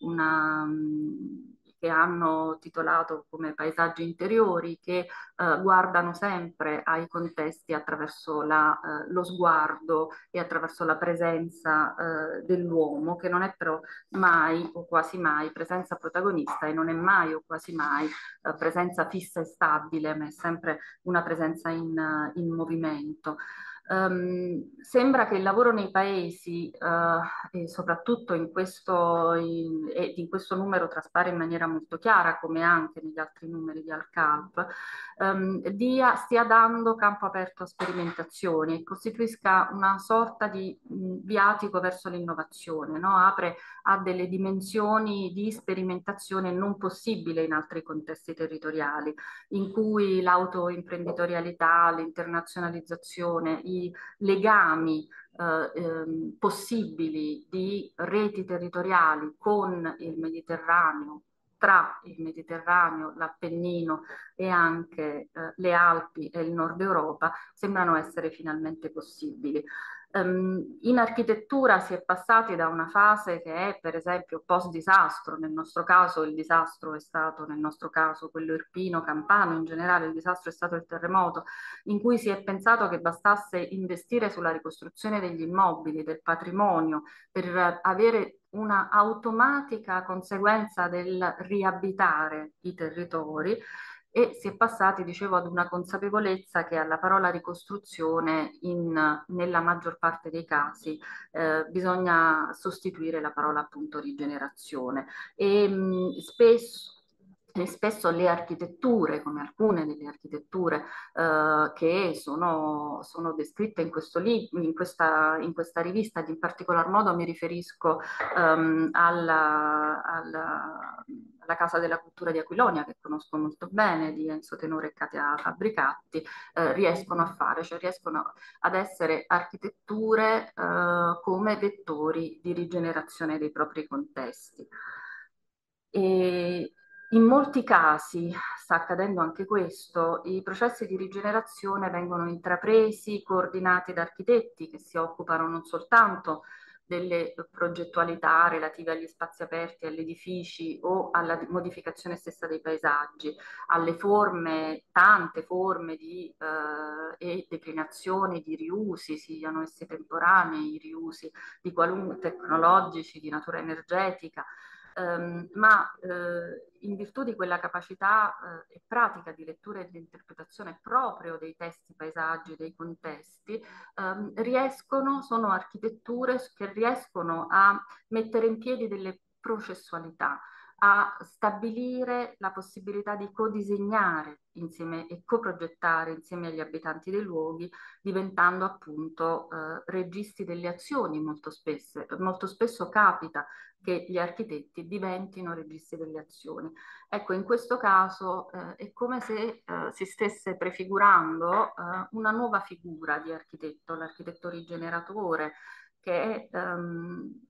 S4: una, mm, che hanno titolato come paesaggi interiori, che eh, guardano sempre ai contesti attraverso la, eh, lo sguardo e attraverso la presenza eh, dell'uomo, che non è però mai o quasi mai presenza protagonista e non è mai o quasi mai eh, presenza fissa e stabile, ma è sempre una presenza in, in movimento. Um, sembra che il lavoro nei paesi, uh, e soprattutto in questo, in, in questo numero traspare in maniera molto chiara, come anche negli altri numeri di Alcalp, um, dia, stia dando campo aperto a sperimentazioni e costituisca una sorta di mh, mm, viatico verso l'innovazione, no? apre a delle dimensioni di sperimentazione non possibile in altri contesti territoriali, in cui l'autoimprenditorialità, l'internazionalizzazione, i di legami eh, ehm, possibili di reti territoriali con il Mediterraneo, tra il Mediterraneo, l'Appennino e anche eh, le Alpi e il Nord Europa sembrano essere finalmente possibili. Um, in architettura si è passati da una fase che è per esempio post-disastro, nel nostro caso il disastro è stato, nel nostro caso quello irpino, campano, in generale il disastro è stato il terremoto, in cui si è pensato che bastasse investire sulla ricostruzione degli immobili, del patrimonio, per avere una automatica conseguenza del riabitare i territori e si è passati, dicevo, ad una consapevolezza che alla parola ricostruzione in, nella maggior parte dei casi eh, bisogna sostituire la parola appunto rigenerazione e mh, spesso e spesso le architetture, come alcune delle architetture eh, che sono, sono descritte in, li, in, questa, in, questa, rivista, ed in particolar modo mi riferisco um, alla, alla, alla, Casa della Cultura di Aquilonia, che conosco molto bene, di Enzo Tenore e Katia Fabbricatti, eh, riescono a fare, cioè riescono ad essere architetture eh, come vettori di rigenerazione dei propri contesti. E, in molti casi, sta accadendo anche questo, i processi di rigenerazione vengono intrapresi, coordinati da architetti che si occupano non soltanto delle progettualità relative agli spazi aperti, agli edifici o alla modificazione stessa dei paesaggi, alle forme, tante forme di, eh, e declinazioni di riusi, siano esse temporanei, riusi di qualunque tecnologici, di natura energetica, ehm, ma eh, in virtù di quella capacità eh, e pratica di lettura e di interpretazione proprio dei testi, paesaggi, dei contesti, ehm, riescono, sono architetture che riescono a mettere in piedi delle processualità, a stabilire la possibilità di codisegnare insieme e coprogettare insieme agli abitanti dei luoghi, diventando appunto eh, registi delle azioni molto spesso. Molto spesso capita che gli architetti diventino registi delle azioni. Ecco, in questo caso eh, è come se eh, si stesse prefigurando eh, una nuova figura di architetto, l'architetto rigeneratore, che è ehm,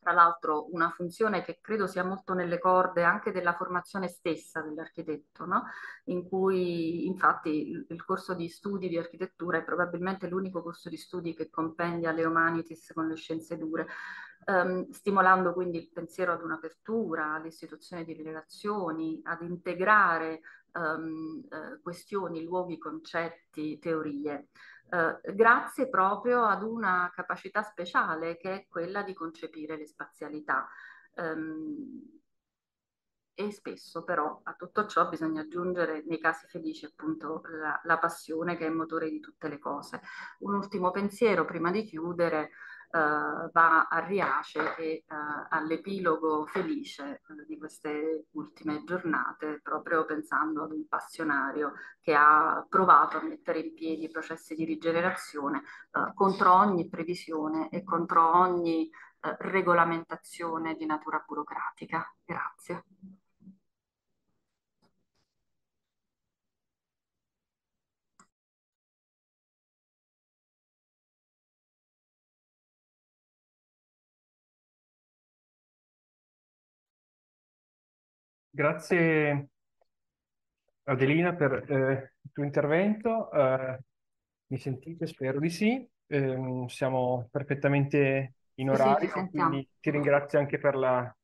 S4: tra l'altro una funzione che credo sia molto nelle corde anche della formazione stessa dell'architetto, no? in cui infatti il, il corso di studi di architettura è probabilmente l'unico corso di studi che compendia le humanities con le scienze dure ehm, stimolando quindi il pensiero ad un'apertura, all'istituzione di relazioni, ad integrare ehm, eh, questioni, luoghi, concetti, teorie. Eh, grazie proprio ad una capacità speciale che è quella di concepire le spazialità. Ehm, e spesso però a tutto ciò bisogna aggiungere nei casi felici appunto la, la passione che è il motore di tutte le cose. Un ultimo pensiero prima di chiudere, eh, va a Riace e eh, all'epilogo felice eh, di queste ultime giornate, proprio pensando ad un passionario che ha provato a mettere in piedi i processi di rigenerazione contro ogni previsione e contro ogni regolamentazione di natura burocratica. Grazie.
S5: Grazie
S3: Adelina per eh, il tuo intervento. Eh, mi sentite? Spero di sì. Eh, siamo perfettamente in orario, sì, sì, quindi ti ringrazio anche per la,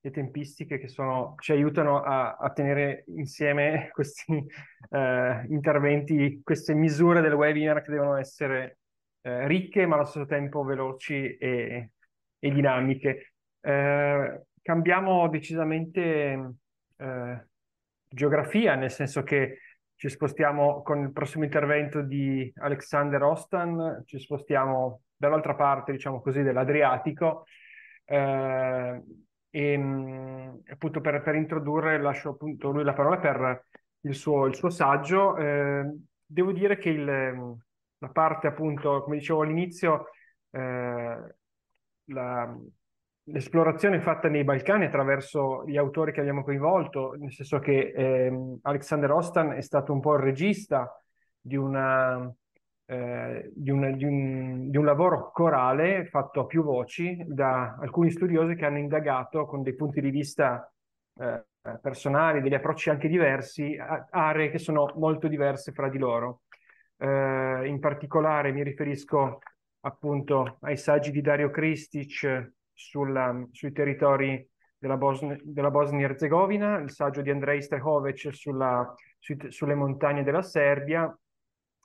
S3: le tempistiche che sono, ci aiutano a, a tenere insieme questi eh, interventi, queste misure del webinar che devono essere eh, ricche ma allo stesso tempo veloci e, e dinamiche. Eh, cambiamo decisamente eh, geografia, nel senso che ci spostiamo con il prossimo intervento di Alexander Ostan, ci spostiamo dall'altra parte, diciamo così, dell'Adriatico. Eh, e mm, appunto per, per, introdurre lascio appunto lui la parola per il suo, il suo saggio. Eh, devo dire che il, la parte appunto, come dicevo all'inizio, eh, la, l'esplorazione fatta nei Balcani attraverso gli autori che abbiamo coinvolto, nel senso che ehm, Alexander Ostan è stato un po' il regista di, una, eh, di, una, di, un, di, un, lavoro corale fatto a più voci da alcuni studiosi che hanno indagato con dei punti di vista eh, personali, degli approcci anche diversi, aree che sono molto diverse fra di loro. Eh, in particolare mi riferisco appunto ai saggi di Dario Kristic, sulla, sui territori della, Bosnia, della Bosnia-Herzegovina, il saggio di Andrei Strehovic sulla, su, sulle montagne della Serbia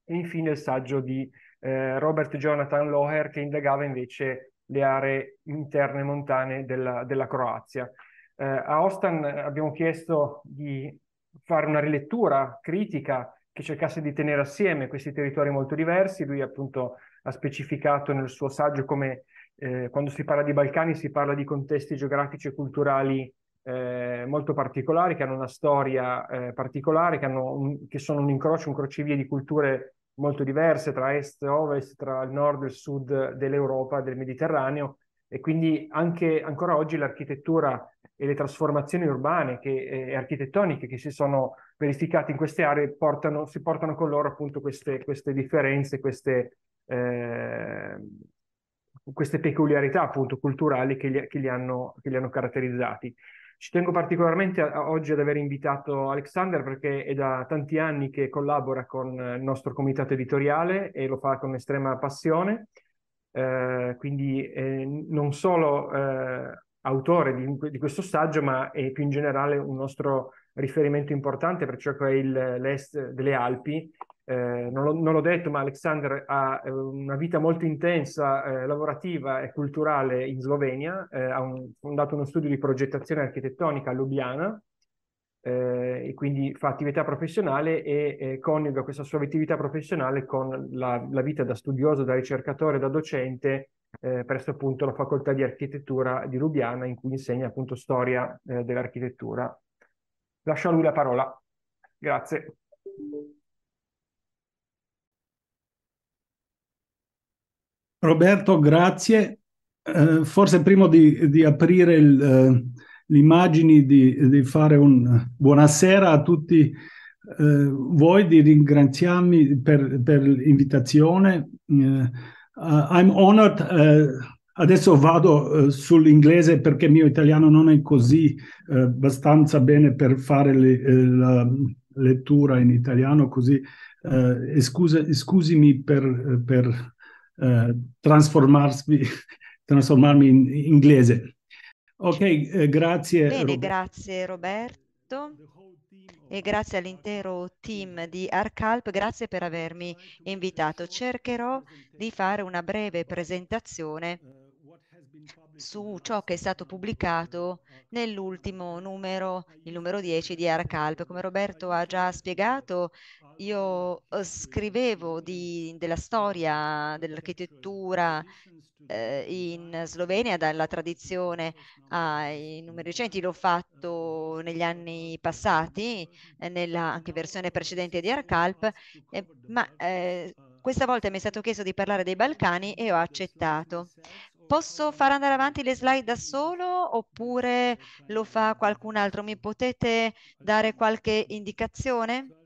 S3: e infine il saggio di eh, Robert Jonathan Loher che indagava invece le aree interne montane della, della Croazia. Eh, a Ostan abbiamo chiesto di fare una rilettura critica che cercasse di tenere assieme questi territori molto diversi. Lui appunto ha specificato nel suo saggio come eh, quando si parla di Balcani si parla di contesti geografici e culturali eh, molto particolari, che hanno una storia eh, particolare, che, un, che, sono un incrocio, un crocevia di culture molto diverse tra est e ovest, tra il nord e il sud dell'Europa, del Mediterraneo e quindi anche ancora oggi l'architettura e le trasformazioni urbane che, eh, e architettoniche che si sono verificate in queste aree portano, si portano con loro appunto queste, queste differenze, queste, eh, queste peculiarità appunto culturali che li, che li, hanno, che li hanno, caratterizzati. Ci tengo particolarmente a, a oggi ad aver invitato Alexander perché è da tanti anni che collabora con eh, il nostro comitato editoriale e lo fa con estrema passione, eh, quindi eh, non solo eh, autore di, di, questo saggio, ma è più in generale un nostro riferimento importante per ciò che è l'est delle Alpi eh, non, l'ho, non, l'ho, detto, ma Alexander ha eh, una vita molto intensa, eh, lavorativa e culturale in Slovenia, eh, ha un, fondato uno studio di progettazione architettonica a Lubiana eh, e quindi fa attività professionale e coniuga questa sua attività professionale con la, la, vita da studioso, da ricercatore, da docente eh, presso appunto la facoltà di architettura di Lubiana in cui insegna appunto storia dell'architettura. Lascio a lui la parola. Grazie.
S5: Roberto, grazie. Eh, forse prima di, di aprire il, eh, le immagini, di, di, fare un buonasera a tutti eh, voi, di ringraziarmi per, per l'invitazione. Eh, I'm honored. Eh, adesso vado eh, sull'inglese perché il mio italiano non è così abbastanza bene per fare le, la lettura in italiano, così scusa, scusami per, per eh, trasformarmi, trasformarmi in inglese. Ok, eh, grazie. Bene, Roberto.
S6: grazie Roberto e grazie all'intero team di ArcAlp, grazie per avermi invitato. Cercherò di fare una breve presentazione su ciò che è stato pubblicato nell'ultimo numero, il numero 10 di ArcAlp. Come Roberto ha già spiegato, io uhm, scrivevo di, della storia dell'architettura eh, in Slovenia, dalla tradizione ai numeri recenti, l'ho fatto negli anni passati, eh, nella anche versione precedente di Arcalp, eh, ma eh, questa volta mi è stato chiesto di parlare dei Balcani e ho accettato. Posso far andare avanti le slide da solo oppure lo fa qualcun altro? Mi potete dare qualche indicazione?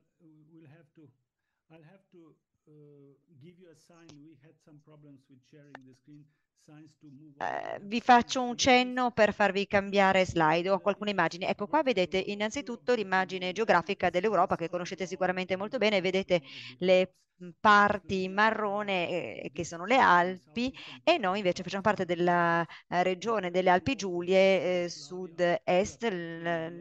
S6: Eh, vi faccio un cenno per farvi cambiare slide o alcune immagini. Ecco qua vedete innanzitutto l'immagine geografica dell'Europa che conoscete sicuramente molto bene, vedete le parti marrone eh, che sono le Alpi e noi invece facciamo parte della eh, regione delle Alpi Giulie eh, sud-est, la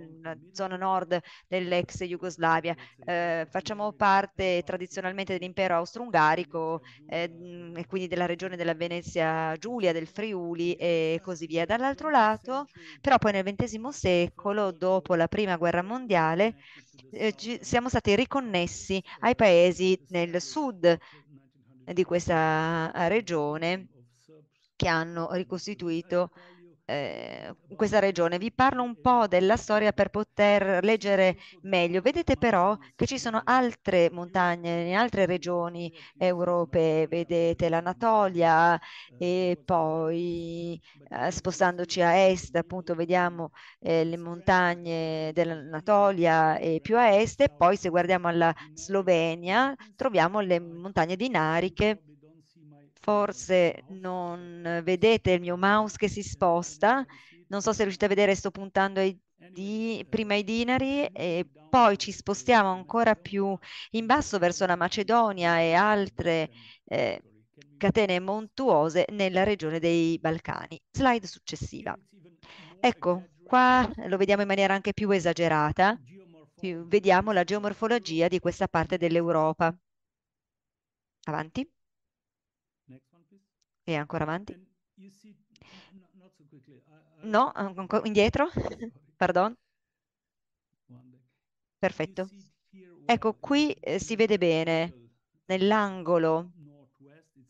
S6: zona nord dell'ex Jugoslavia. Eh, facciamo parte tradizionalmente dell'impero austro-ungarico eh, e quindi della regione della Venezia Giulia, del Friuli e così via. Dall'altro lato, però poi nel XX secolo, dopo la prima guerra mondiale, eh, ci, siamo stati riconnessi ai paesi nel sud sud di questa eh, regione che hanno ricostituito eh, questa regione. Vi parlo un po' della storia per poter leggere meglio. Vedete però che ci sono altre montagne in altre regioni europee, vedete l'Anatolia e poi eh, spostandoci a est, appunto vediamo eh, le montagne dell'Anatolia e più a est e poi se guardiamo alla Slovenia troviamo le montagne dinariche Forse non vedete il mio mouse che si sposta. Non so se riuscite a vedere, sto puntando ai di, prima i dinari e poi ci spostiamo ancora più in basso verso la Macedonia e altre eh, catene montuose nella regione dei Balcani. Slide successiva. Ecco, qua lo vediamo in maniera anche più esagerata. Vediamo la geomorfologia di questa parte dell'Europa. Avanti. E ancora avanti?
S5: No, indietro?
S6: Pardon? Perfetto. Ecco, qui eh, si vede bene, nell'angolo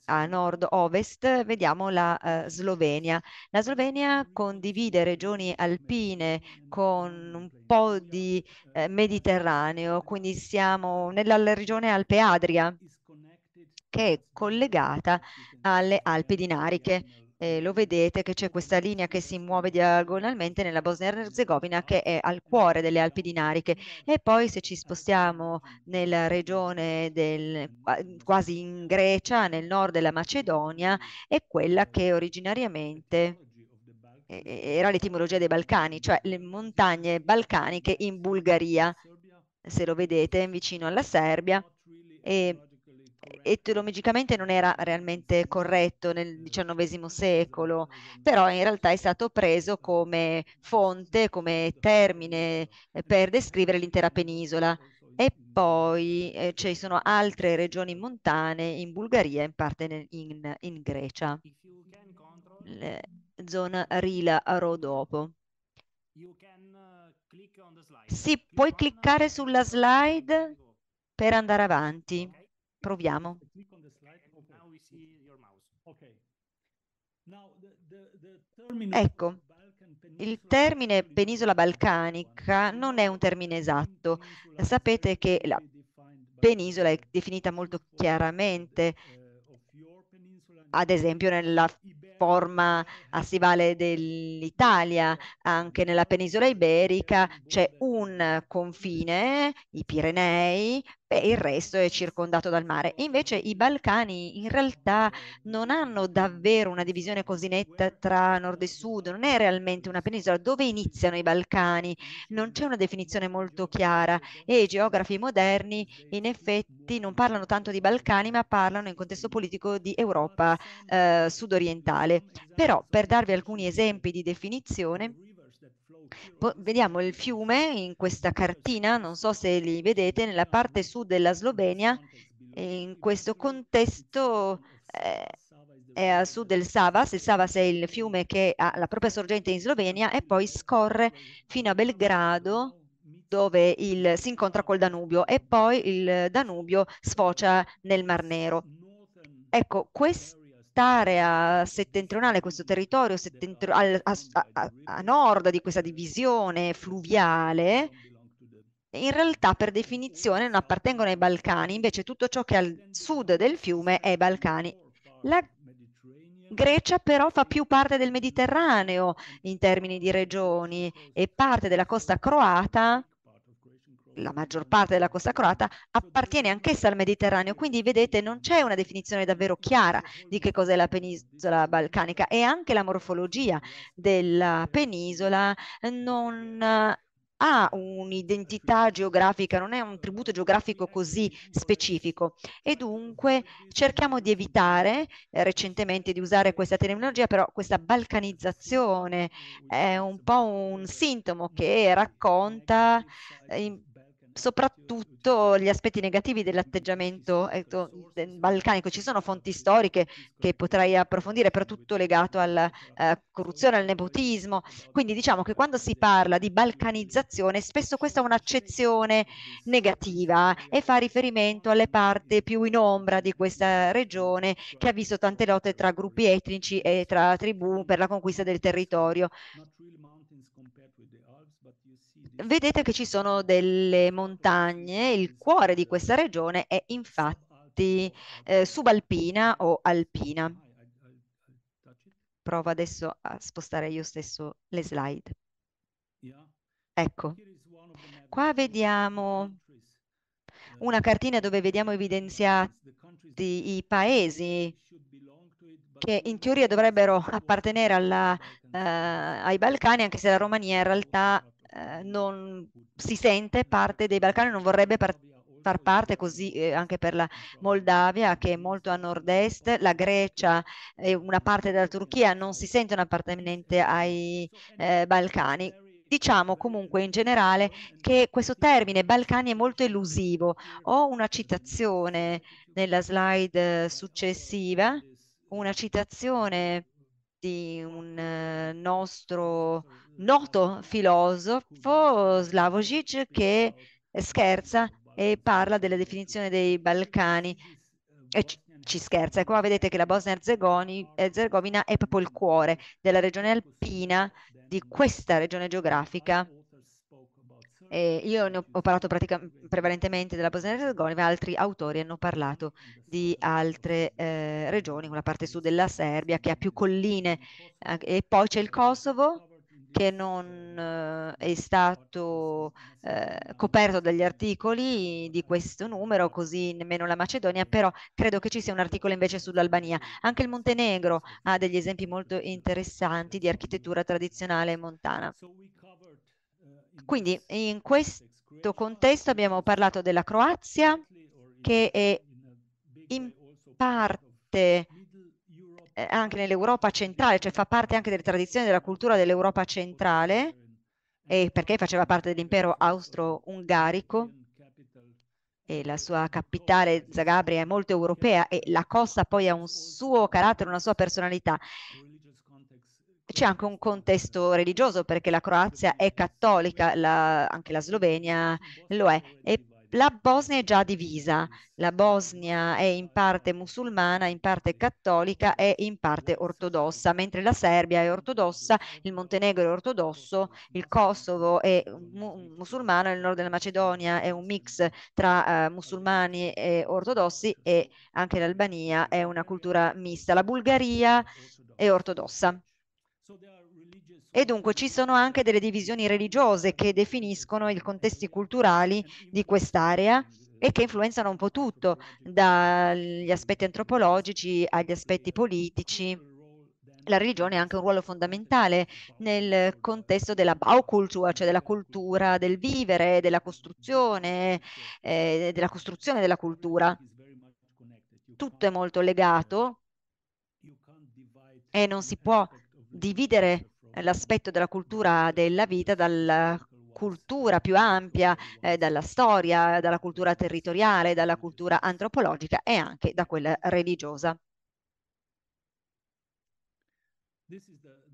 S6: a nord-ovest vediamo la eh, Slovenia. La Slovenia condivide regioni alpine con un po' di eh, Mediterraneo, quindi siamo nella regione Alpe Adria che è collegata alle Alpi Dinariche. Eh, lo vedete che c'è questa linea che si muove diagonalmente nella Bosnia-Herzegovina che è al cuore delle Alpi Dinariche e poi se ci spostiamo nella regione del, quasi in Grecia, nel nord della Macedonia, è quella che originariamente eh, eh, era l'etimologia dei Balcani, cioè le montagne balcaniche in Bulgaria, se lo vedete, vicino alla Serbia e e non era realmente corretto nel XIX secolo, però in realtà è stato preso come fonte, come termine eh, per descrivere l'intera penisola. E poi eh, ci sono altre regioni montane in Bulgaria, in parte in, in Grecia, Le, zona Rila Rodopo. Si, puoi cliccare sulla slide per andare avanti. Proviamo.
S5: Ecco, il
S6: termine penisola balcanica non è un termine esatto. Sapete che la penisola è definita molto chiaramente, uh, ad esempio nella forma assivale dell'Italia, ecco, anche nella penisola iberica c'è un confine, i Pirenei, Beh, il resto è circondato dal mare. Invece i Balcani in realtà non hanno davvero una divisione così netta tra nord e sud, non è realmente una penisola. Dove iniziano i Balcani? Non c'è una definizione molto chiara e i geografi moderni in effetti non parlano tanto di Balcani ma parlano in contesto politico di Europa eh, sudorientale. Però per darvi alcuni esempi di definizione, vediamo il fiume in questa cartina, non so se li vedete, nella parte sud della Slovenia, in questo contesto eh, è a sud del Savas, il Savas è il fiume che ha la propria sorgente in Slovenia e poi scorre fino a Belgrado dove il, si incontra col Danubio e poi il Danubio sfocia nel Mar Nero. Ecco, questo quest'area settentrionale, questo territorio settentri- al, a, a, a nord di questa divisione fluviale, in realtà per definizione non appartengono ai Balcani, invece tutto ciò che è al sud del fiume è ai Balcani. La Grecia però fa più parte del Mediterraneo in termini di regioni e parte della costa croata la maggior parte della costa croata appartiene anch'essa al Mediterraneo, quindi vedete non c'è una definizione davvero chiara di che cos'è la penisola balcanica e anche la morfologia della penisola non eh, ha un'identità geografica, non è un tributo geografico così specifico e dunque cerchiamo di evitare eh, recentemente di usare questa terminologia, però questa balcanizzazione è un po' un sintomo che racconta eh, soprattutto gli aspetti negativi dell'atteggiamento ecco, balcanico. Ci sono fonti storiche che potrei approfondire, per tutto legato alla eh, corruzione, al nepotismo. Quindi diciamo che quando si parla di balcanizzazione, spesso questa è un'accezione negativa e fa riferimento alle parti più in ombra di questa regione che ha visto tante lotte tra gruppi etnici e tra tribù per la conquista del territorio vedete che ci sono delle montagne, il cuore di questa regione è infatti eh, subalpina o alpina. Provo adesso a spostare io stesso le slide. Ecco, qua vediamo una cartina dove vediamo evidenziati i paesi che in teoria dovrebbero appartenere alla, eh, ai Balcani, anche se la Romania in realtà eh, non si sente parte dei Balcani, non vorrebbe par- far parte così eh, anche per la Moldavia che è molto a nord-est, la Grecia e una parte della Turchia non si sentono appartenente ai eh, Balcani diciamo comunque in generale che questo termine Balcani è molto elusivo. Ho una citazione nella slide eh, successiva, una citazione di un eh, nostro noto filosofo Slavojic che scherza e parla della definizione dei Balcani e ci scherza. E qua vedete che la Bosnia-Herzegovina è proprio il cuore della regione alpina di questa regione geografica. E io ne ho, parlato prevalentemente della Bosnia-Herzegovina, altri autori hanno parlato di altre eh, regioni, come la parte sud della Serbia che ha più colline. Eh, e poi c'è il Kosovo, che non eh, è stato eh, coperto dagli articoli di questo numero, così nemmeno la Macedonia, però credo che ci sia un articolo invece sull'Albania. Anche il Montenegro ha degli esempi molto interessanti di architettura tradizionale montana. Quindi in questo contesto abbiamo parlato della Croazia, che è in parte eh, anche nell'Europa centrale, cioè fa parte anche delle tradizioni della cultura dell'Europa centrale, perché faceva parte dell'impero austro-ungarico e la sua capitale Zagabria è molto europea e la costa poi ha un suo carattere, una sua personalità. C'è anche un contesto religioso perché la Croazia è cattolica, la, anche la Slovenia lo è. E la Bosnia è già divisa, la Bosnia è in parte musulmana, in parte cattolica e in parte ortodossa, mentre la Serbia è ortodossa, il Montenegro è ortodosso, il Kosovo è musulmano, il nord della Macedonia è un mix tra uh, musulmani e ortodossi e anche l'Albania è una cultura mista, la Bulgaria è ortodossa. E dunque ci sono anche delle divisioni religiose che definiscono i contesti culturali di quest'area e che influenzano un po' tutto, dagli aspetti antropologici agli aspetti politici. La religione ha anche un ruolo fondamentale nel contesto della Baukultur, cioè della cultura del vivere, della costruzione, eh, della costruzione della cultura. Tutto è molto legato e non si può dividere l'aspetto della cultura della vita dalla cultura più ampia, eh, dalla storia, dalla cultura territoriale, dalla cultura antropologica e anche da quella religiosa. This is the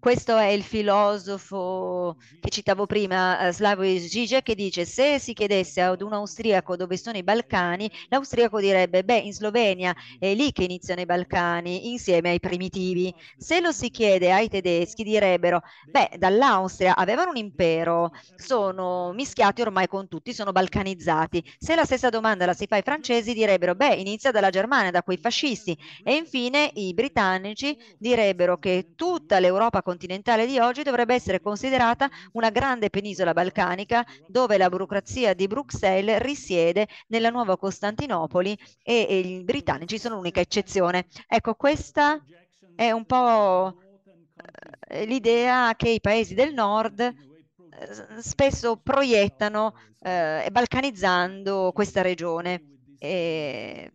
S6: questo è il filosofo che citavo prima, eh, Slavoj Žižek, che dice se si chiedesse ad un austriaco dove sono i Balcani, l'austriaco direbbe beh in Slovenia è lì che iniziano i Balcani insieme ai primitivi. Se lo si chiede ai tedeschi direbbero beh dall'Austria avevano un impero, sono mischiati ormai con tutti, sono balcanizzati. Se la stessa domanda la si fa ai francesi direbbero beh inizia dalla Germania, da quei fascisti e infine i britannici direbbero che tutta l'Europa continentale di oggi dovrebbe essere considerata una grande penisola balcanica dove la burocrazia di Bruxelles risiede nella nuova Costantinopoli e, e i britannici sono l'unica eccezione. Ecco, questa è un po' eh, l'idea che i paesi del nord eh, spesso proiettano eh, balcanizzando questa regione. E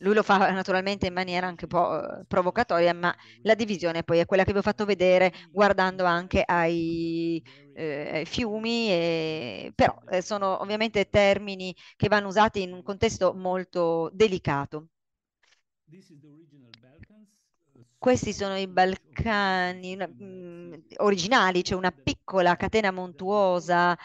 S6: lui lo fa naturalmente in maniera anche un po' eh, provocatoria, ma la divisione poi è quella che vi ho fatto vedere guardando anche ai, eh, ai fiumi, e... però eh, sono ovviamente termini che vanno usati in un contesto molto delicato. Uh, Questi sono i Balcani una, mh, mm, originali, c'è cioè una piccola catena montuosa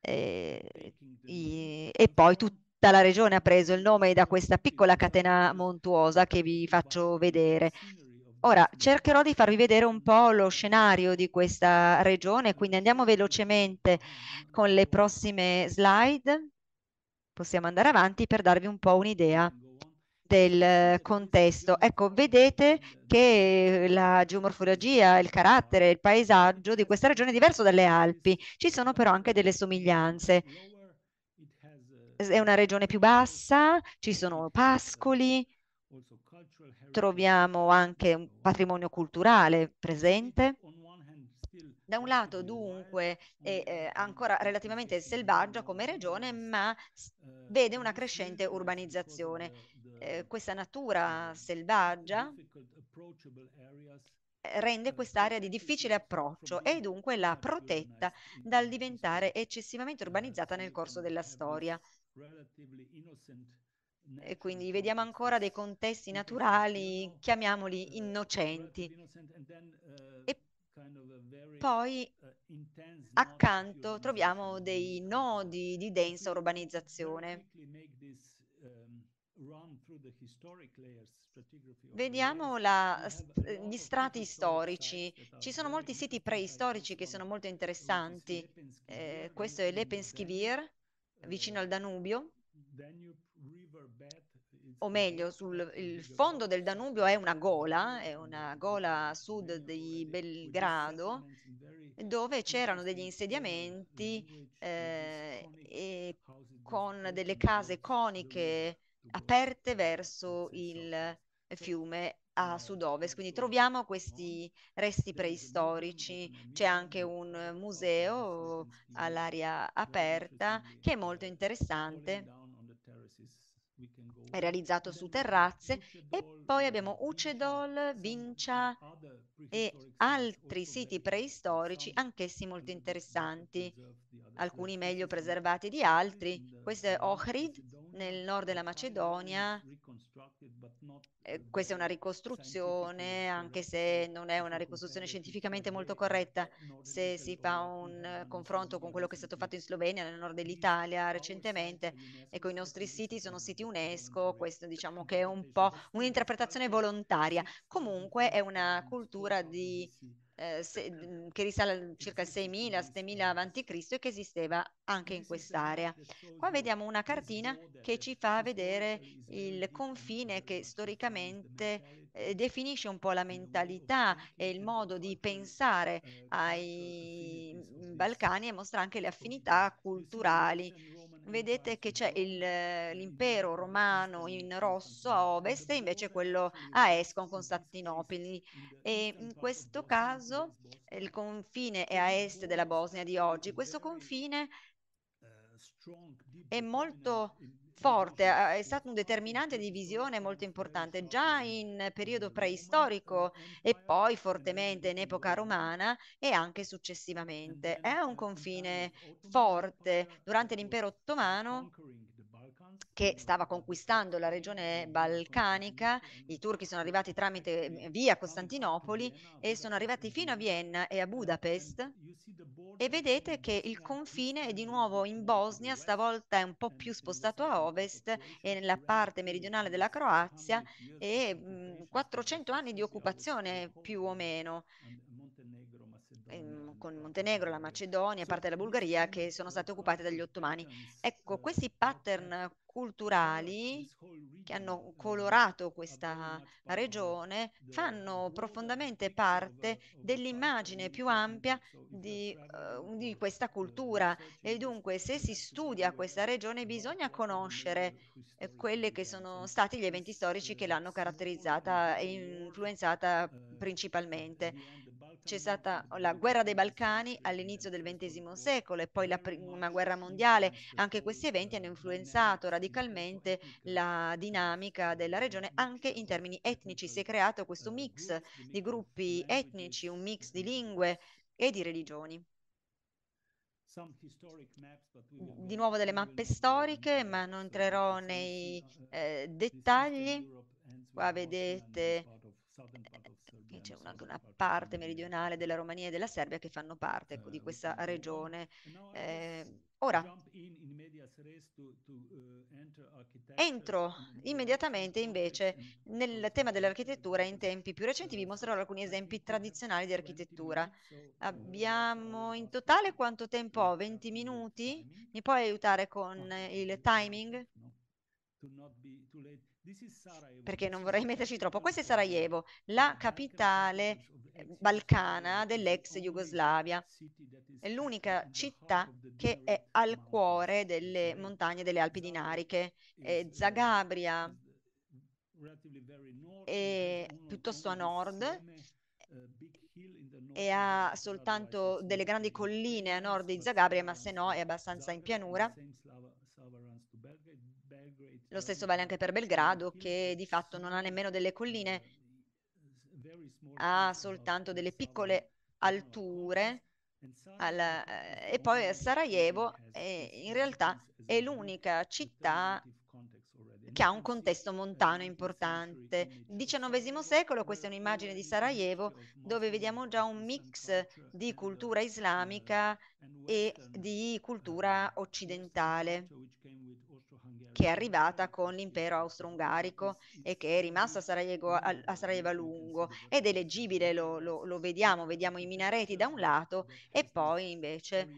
S6: eh, i, e poi tutto tutta la regione ha preso il nome da questa piccola catena montuosa che vi faccio vedere. Ora cercherò di farvi vedere un po' lo scenario di questa regione, quindi andiamo velocemente con le prossime slide. Possiamo andare avanti per darvi un po' un'idea del contesto. Ecco, vedete che la geomorfologia, il carattere, il paesaggio di questa regione è diverso dalle Alpi. Ci sono però anche delle somiglianze è una regione più bassa, ci sono pascoli, troviamo anche un patrimonio culturale presente. Da un lato dunque è eh, ancora relativamente selvaggia come regione, ma vede una crescente urbanizzazione. Eh, questa natura selvaggia eh, rende quest'area di difficile approccio e dunque la protetta dal diventare eccessivamente urbanizzata nel corso della storia. E quindi vediamo ancora dei contesti naturali, chiamiamoli eh, innocenti. E
S5: uh, poi
S6: uh, accanto troviamo dei nodi di densa urbanizzazione. Um, vediamo la, eh, gli strati storici. Ci sono molti siti preistorici che sono molto interessanti. Eh, questo è l'Epenskivir vicino eh, al Danubio, o meglio, sul, il fondo del Danubio è una gola, è una gola a sud di Belgrado, dove c'erano degli insediamenti eh, con delle case coniche aperte verso il fiume a sud-ovest, quindi troviamo questi resti preistorici, c'è anche un museo all'aria aperta che è molto interessante, è realizzato su terrazze e poi abbiamo Ucedol, Vincia e altri siti preistorici, anch'essi molto interessanti, alcuni meglio preservati di altri. Questo è Ohrid, nel nord della Macedonia. Eh, questa è una ricostruzione, anche se non è una ricostruzione scientificamente molto corretta, se si fa un eh, confronto con quello che è stato fatto in Slovenia, nel nord dell'Italia recentemente. Ecco, i nostri siti sono siti UNESCO, questo diciamo che è un po' un'interpretazione volontaria. Comunque è una cultura di se, che risale a circa il 6.000-7.000 avanti Cristo e che esisteva anche in quest'area. Qua vediamo una cartina che ci fa vedere il confine che storicamente eh, definisce un po' la mentalità e il modo di pensare ai Balcani e mostra anche le affinità culturali vedete che c'è l'impero romano in rosso a ovest e invece quello a est con Costantinopoli. E in questo caso il confine è a est della Bosnia di oggi. Questo confine è molto forte, è stato un determinante di visione molto importante già in periodo preistorico e poi fortemente in epoca romana e anche successivamente. È un confine forte. Durante l'impero ottomano che stava conquistando la regione balcanica, i turchi sono arrivati tramite mm, via Costantinopoli e sono arrivati fino a Vienna e a Budapest e vedete che il confine è di nuovo in Bosnia, stavolta è un po' più spostato a ovest e nella parte meridionale della Croazia e 400 mm, anni di occupazione più o meno. Ehm, con il Montenegro, la Macedonia, parte della Bulgaria che sono state occupate dagli ottomani. Ecco, questi pattern culturali che hanno colorato questa regione fanno profondamente parte dell'immagine più ampia di, uh, di, questa cultura e dunque se si studia questa regione bisogna conoscere eh, quelli che sono stati gli eventi storici che l'hanno caratterizzata e influenzata principalmente c'è stata la guerra dei Balcani all'inizio del XX secolo e poi la prima guerra mondiale. Anche questi eventi hanno influenzato radicalmente la dinamica della regione anche in termini etnici. Si è creato questo mix di gruppi etnici, un mix di lingue e di religioni di nuovo delle mappe storiche, ma non entrerò nei eh, dettagli. Qua vedete perché c'è anche una parte meridionale della Romania e della Serbia che fanno parte ecco, di eh, questa regione. Eh, eh, eh ora
S5: entro immediatamente
S6: invece nel tema dell'architettura in tempi più recenti vi mostrerò alcuni esempi tradizionali di architettura. Abbiamo in totale quanto tempo ho? 20 minuti? Mi puoi aiutare con il timing? perché non vorrei metterci troppo. Questa è Sarajevo, la capitale balcana dell'ex Jugoslavia. È l'unica città che è al cuore delle montagne delle Alpi Dinariche. È Zagabria è piuttosto a nord e ha soltanto delle grandi colline a nord di Zagabria, ma se no è abbastanza in pianura lo stesso vale anche per Belgrado, che di fatto non ha nemmeno delle colline, ha soltanto delle piccole alture. Al, eh, e poi Sarajevo è, in realtà è l'unica città che ha un contesto montano importante. XIX secolo, questa è un'immagine di Sarajevo dove vediamo già un mix di cultura islamica e di cultura occidentale che è arrivata con l'impero austro-ungarico eh e che è rimasta a Sarajevo a, Sarajevo a lungo ed è leggibile, lo, lo, lo vediamo, vediamo i minareti da un lato e poi invece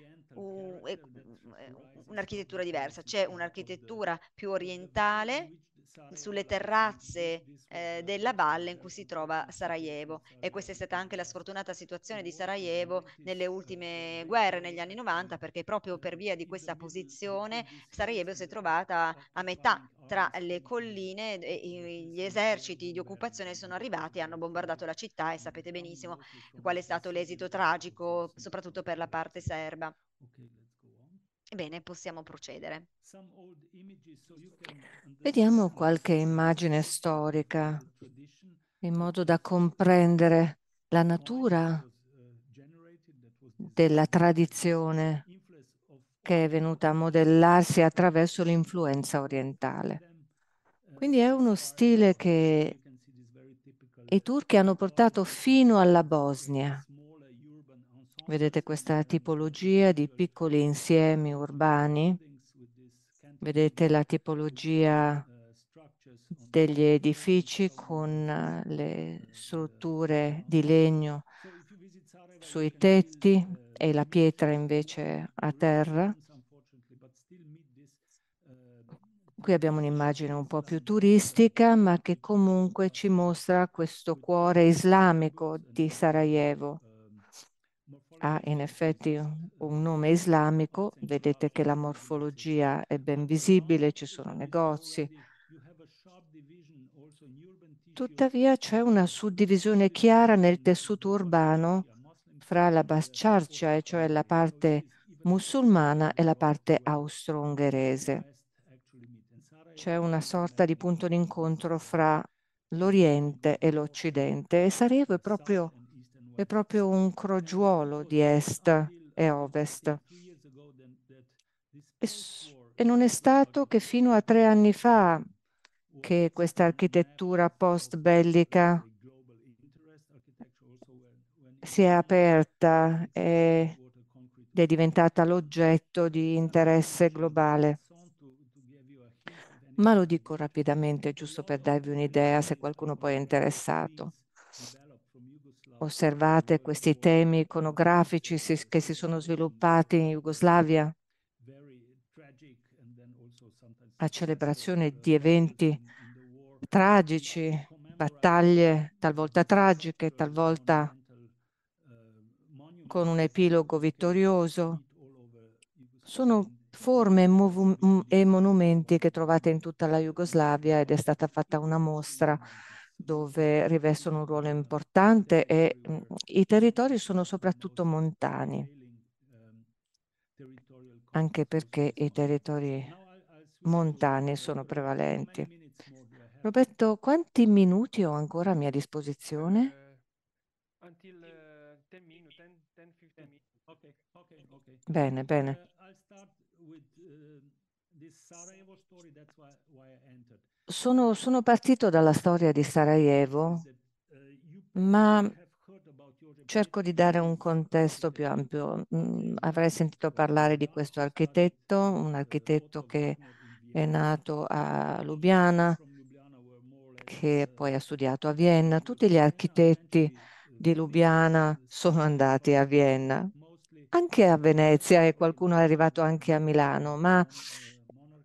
S6: un'architettura diversa. C'è un'architettura più orientale sulle terrazze eh, della valle in cui si trova Sarajevo e questa è stata anche la sfortunata situazione di Sarajevo nelle ultime guerre negli anni 90 perché proprio per via di questa posizione Sarajevo si è trovata a metà tra le colline e gli eserciti di occupazione sono arrivati e hanno bombardato la città e sapete benissimo qual è stato l'esito tragico soprattutto per la parte serba. Bene, possiamo procedere.
S7: Vediamo qualche immagine storica in modo da comprendere la natura uh, della tradizione che è venuta a modellarsi attraverso l'influenza orientale. Uh, Quindi è uno stile che i turchi hanno portato fino alla Bosnia Vedete questa tipologia di piccoli insiemi urbani. Vedete la tipologia degli edifici con eh, le strutture di legno sui tetti e la pietra invece a terra. Qui abbiamo un'immagine un po' più turistica, ma che comunque ci mostra questo cuore islamico di Sarajevo ha in effetti un nome islamico, vedete che la morfologia è ben visibile, ci sono negozi. Tuttavia c'è una suddivisione chiara nel tessuto urbano fra la Basciarcia, cioè la parte musulmana, e la parte austro-ungherese. C'è una sorta di punto d'incontro fra l'Oriente e l'Occidente e Sarajevo è proprio è proprio un crogiuolo di est e ovest. E, e non è stato che fino a tre anni fa che questa architettura post bellica si è aperta ed è diventata l'oggetto di interesse globale. Ma lo dico rapidamente, giusto per darvi un'idea, se qualcuno poi è interessato osservate questi temi iconografici che si sono sviluppati in Jugoslavia a celebrazione di eventi tragici, battaglie talvolta tragiche, talvolta con un epilogo vittorioso. Sono forme e monumenti che trovate in tutta la Jugoslavia ed è stata fatta una mostra dove rivestono un ruolo importante e mm, i territori sono soprattutto montani, anche perché i territori montani sono prevalenti. Roberto, quanti minuti ho ancora a mia disposizione? Bene, bene. Sono, sono partito dalla storia di Sarajevo, uh, ma cerco di dare un contesto più ampio. Mm, avrei sentito parlare di questo architetto, un architetto che è nato a Lubiana, che poi ha studiato a Vienna. Tutti gli architetti di Lubiana sono andati a Vienna, anche a Venezia e qualcuno è arrivato anche a Milano, ma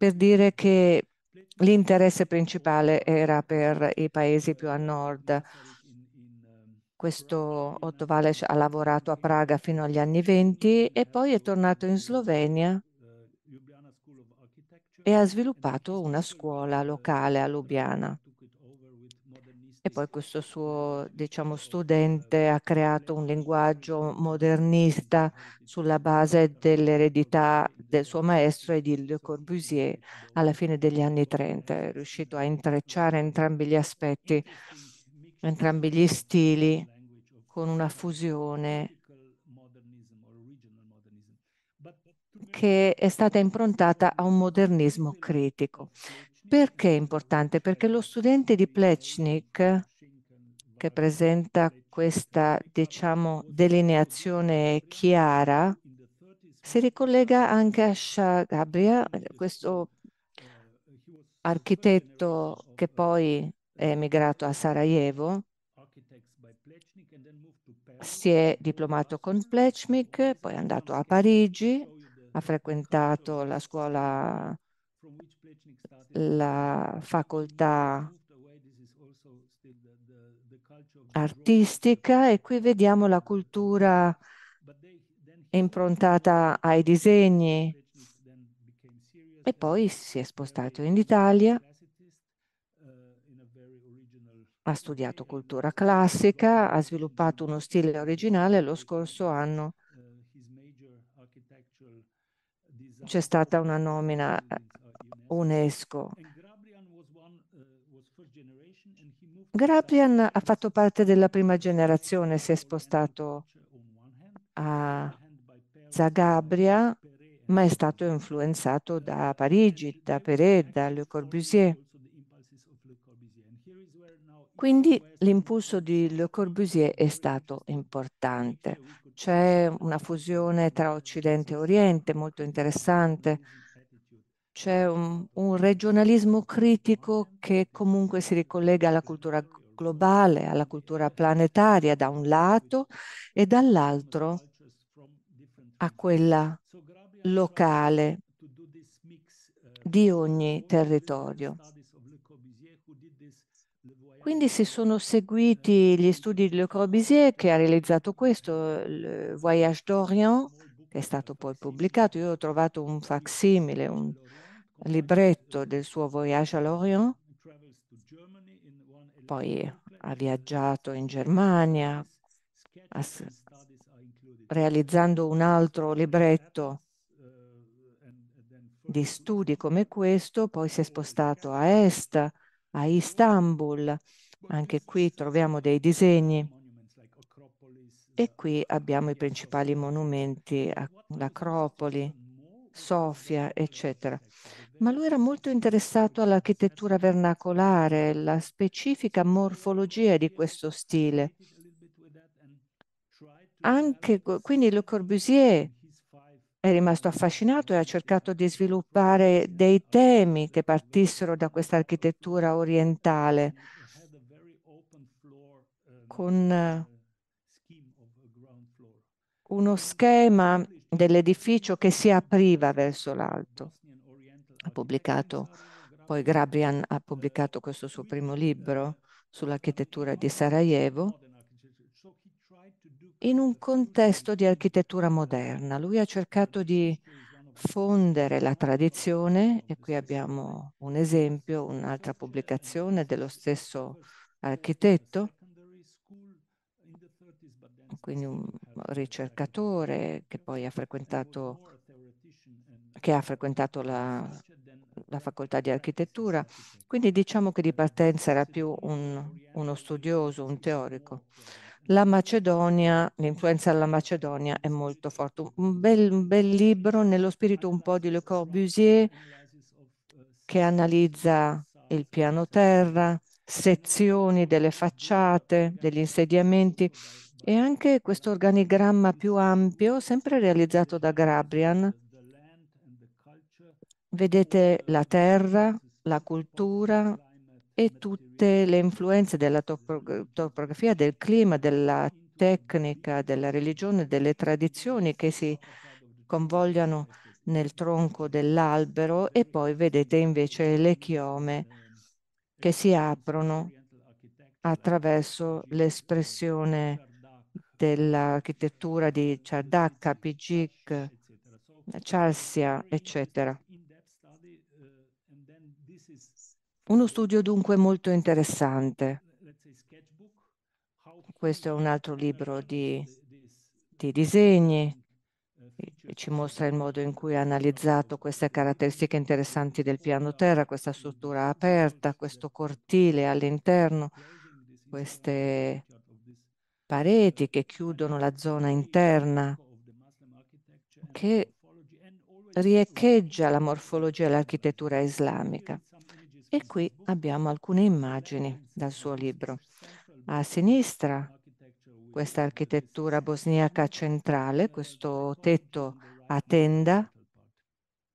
S7: per dire che l'interesse principale era per i paesi più a nord. Questo Otto Vales ha lavorato a Praga fino agli anni 20 e poi è tornato in Slovenia e ha sviluppato una scuola locale a Lubiana. E poi questo suo diciamo, studente ha creato un linguaggio modernista sulla base dell'eredità del suo maestro e di Le Corbusier alla fine degli anni 30. È riuscito a intrecciare entrambi gli aspetti, entrambi gli stili con una fusione che è stata improntata a un modernismo critico. Perché è importante? Perché lo studente di Plechnik, che presenta questa diciamo, delineazione chiara, si ricollega anche a Shah Gabria, questo architetto che poi è emigrato a Sarajevo, si è diplomato con Plechnik, poi è andato a Parigi, ha frequentato la scuola la facoltà artistica e qui vediamo la cultura improntata ai disegni e poi si è spostato in Italia, ha studiato cultura classica, ha sviluppato uno stile originale lo scorso anno c'è stata una nomina UNESCO. Grabrian uh, ha fatto parte della prima generazione, si è spostato a Zagabria, ma è stato influenzato da Parigi, da Perret, da Le Corbusier. Quindi l'impulso di Le Corbusier è stato importante. C'è una fusione tra Occidente e Oriente molto interessante, c'è un, un, regionalismo critico che comunque si ricollega alla cultura globale, alla cultura planetaria da un lato e dall'altro a quella locale di ogni territorio. Quindi si sono seguiti gli studi di Le Corbusier che ha realizzato questo, il Voyage d'Orient, che è stato poi pubblicato. Io ho trovato un facsimile, un libretto del suo Voyage Lorient, poi ha viaggiato in Germania, realizzando un altro libretto di studi come questo, poi si è spostato a Est, a Istanbul, anche qui troviamo dei disegni e qui abbiamo i principali monumenti, l'Acropoli. Sofia, eccetera. Ma lui era molto interessato all'architettura vernacolare, alla specifica morfologia di questo stile. Anche, quindi Le Corbusier è rimasto affascinato e ha cercato di sviluppare dei temi che partissero da questa architettura orientale con eh, uno schema dell'edificio che si apriva verso l'alto. poi Grabrian ha pubblicato questo suo primo libro sull'architettura di Sarajevo in un contesto di architettura moderna. Lui ha cercato di fondere la tradizione e qui abbiamo un esempio, un'altra pubblicazione dello stesso architetto quindi un ricercatore che poi ha frequentato, ha frequentato la, la, facoltà di architettura, quindi diciamo che di partenza era più un, uno studioso, un teorico. La Macedonia, l'influenza della Macedonia è molto forte. Un bel, un bel libro nello spirito un po' di Le Corbusier che analizza il piano terra, sezioni delle facciate, degli insediamenti e anche questo organigramma più ampio, sempre realizzato da Grabrian, vedete la terra, la cultura e tutte le influenze della topografia, del clima, della tecnica, della religione, delle tradizioni che si convogliano nel tronco dell'albero e poi vedete invece le chiome che si aprono attraverso l'espressione dell'architettura di Ciardacca, cioè, Pijik, Chalsia, eccetera. Uno studio dunque molto interessante. Questo è un altro libro di, di disegni che ci mostra il modo in cui ha analizzato queste caratteristiche interessanti del piano terra, questa struttura aperta, questo cortile all'interno, queste pareti che chiudono la zona interna, che riecheggia la morfologia e l'architettura islamica. E qui abbiamo alcune immagini dal suo libro. A sinistra questa architettura bosniaca centrale, questo tetto a tenda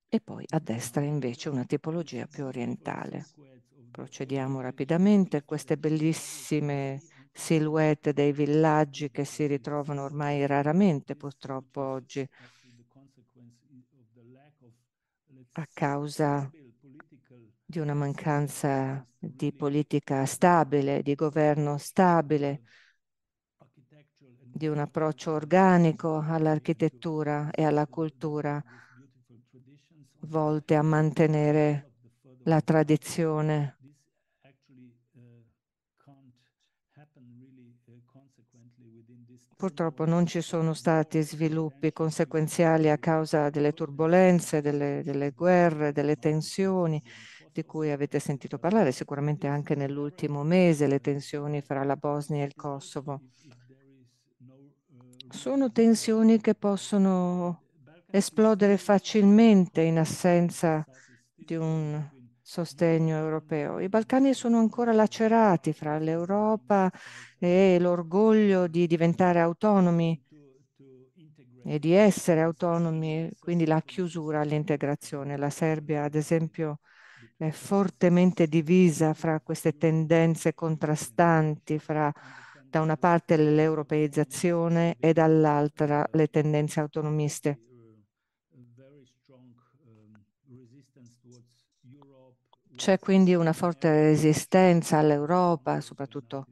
S7: e poi a destra invece una tipologia più orientale. Procediamo rapidamente, queste bellissime silhouette dei villaggi che si ritrovano ormai raramente purtroppo oggi a causa di una mancanza di politica stabile, di governo stabile, di un approccio organico all'architettura e alla cultura volte a mantenere la tradizione Purtroppo non ci sono stati sviluppi conseguenziali a causa delle turbulenze, delle, delle guerre, delle tensioni di cui avete sentito parlare, sicuramente anche nell'ultimo mese, le tensioni fra la Bosnia e il Kosovo. Sono tensioni che possono esplodere facilmente in assenza di un sostegno europeo. I Balcani sono ancora lacerati fra l'Europa e l'orgoglio di diventare autonomi e di essere autonomi, quindi la chiusura all'integrazione. La Serbia, ad esempio, è fortemente divisa fra queste tendenze contrastanti, fra da una parte l'europeizzazione e dall'altra le tendenze autonomiste. C'è quindi una forte resistenza all'Europa, soprattutto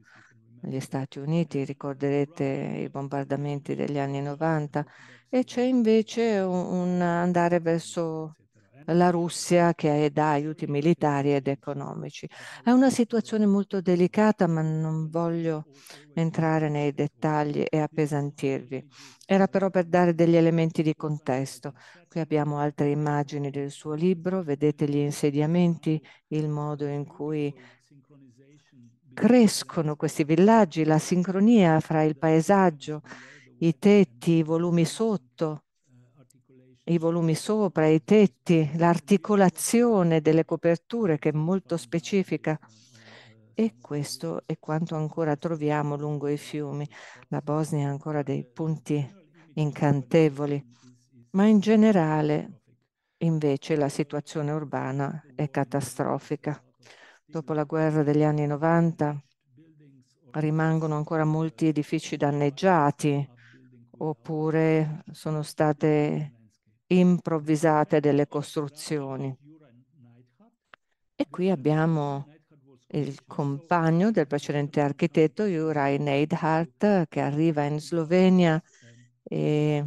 S7: negli Stati Uniti, ricorderete i bombardamenti degli anni 90, e c'è invece un, un andare verso la Russia che dà aiuti militari ed economici. È una situazione molto delicata, ma non voglio entrare nei dettagli e appesantirvi. Era però per dare degli elementi di contesto. Qui abbiamo altre immagini del suo libro, vedete gli insediamenti, il modo in cui crescono questi villaggi, la sincronia fra il paesaggio, i tetti, i volumi sotto, i volumi sopra, i tetti, l'articolazione delle coperture che è molto specifica. E questo è quanto ancora troviamo lungo i fiumi. La Bosnia ha ancora dei punti incantevoli, ma in generale invece la situazione urbana è catastrofica. Dopo la guerra degli anni 90 rimangono ancora molti edifici danneggiati oppure sono state improvvisate delle costruzioni. E qui abbiamo il compagno del precedente architetto, Juraj Neidhart, che arriva in Slovenia e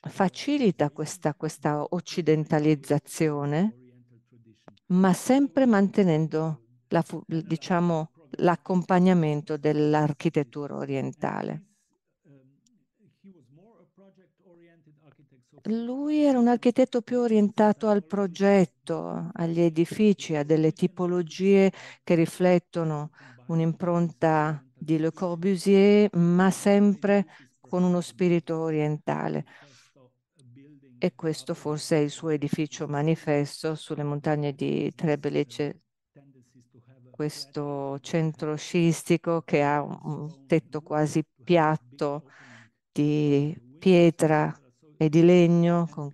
S7: facilita questa, questa occidentalizzazione, ma sempre mantenendo la, diciamo, l'accompagnamento dell'architettura orientale. Lui era un architetto più orientato al progetto, agli edifici, a delle tipologie che riflettono un'impronta di Le Corbusier, ma sempre con uno spirito orientale. E questo forse è il suo edificio manifesto sulle montagne di Trebelice, questo centro sciistico che ha un tetto quasi piatto di pietra e di legno con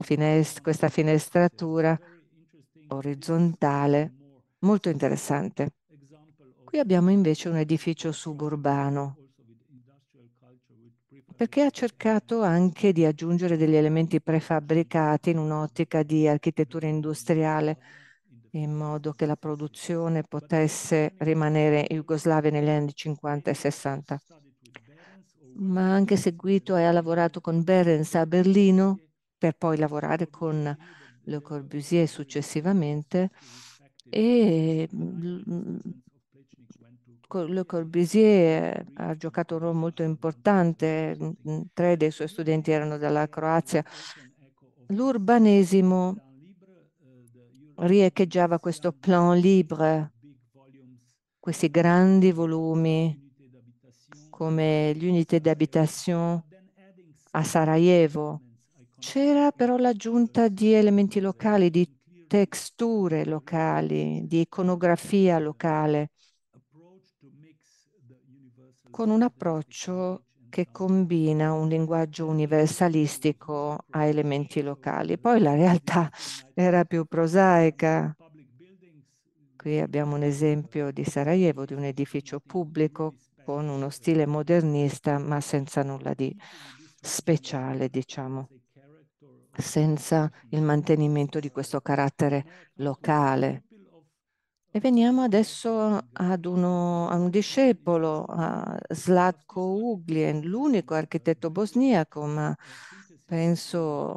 S7: finest questa finestratura orizzontale molto interessante. Qui abbiamo invece un edificio suburbano perché ha cercato anche di aggiungere degli elementi prefabbricati in un'ottica di architettura industriale in modo che la produzione potesse rimanere in Jugoslavia negli anni 50 e 60 ma ha anche seguito e ha lavorato con Behrens a Berlino per poi lavorare con Le Corbusier successivamente e mm, le Corbusier eh, ha giocato un ruolo molto importante, mm, tre dei suoi studenti erano dalla Croazia. L'urbanesimo riecheggiava questo plan libre, questi grandi volumi come l'unità d'abitazione a Sarajevo. C'era però l'aggiunta di elementi locali, di texture locali, di iconografia locale, con un approccio che combina un linguaggio universalistico a elementi locali. Poi la realtà era più prosaica. Qui abbiamo un esempio di Sarajevo, di un edificio pubblico con uno stile modernista ma senza nulla di speciale, diciamo, senza il mantenimento di questo carattere locale. E veniamo adesso ad uno, a un discepolo, a Slatko Uglien, l'unico architetto bosniaco, ma penso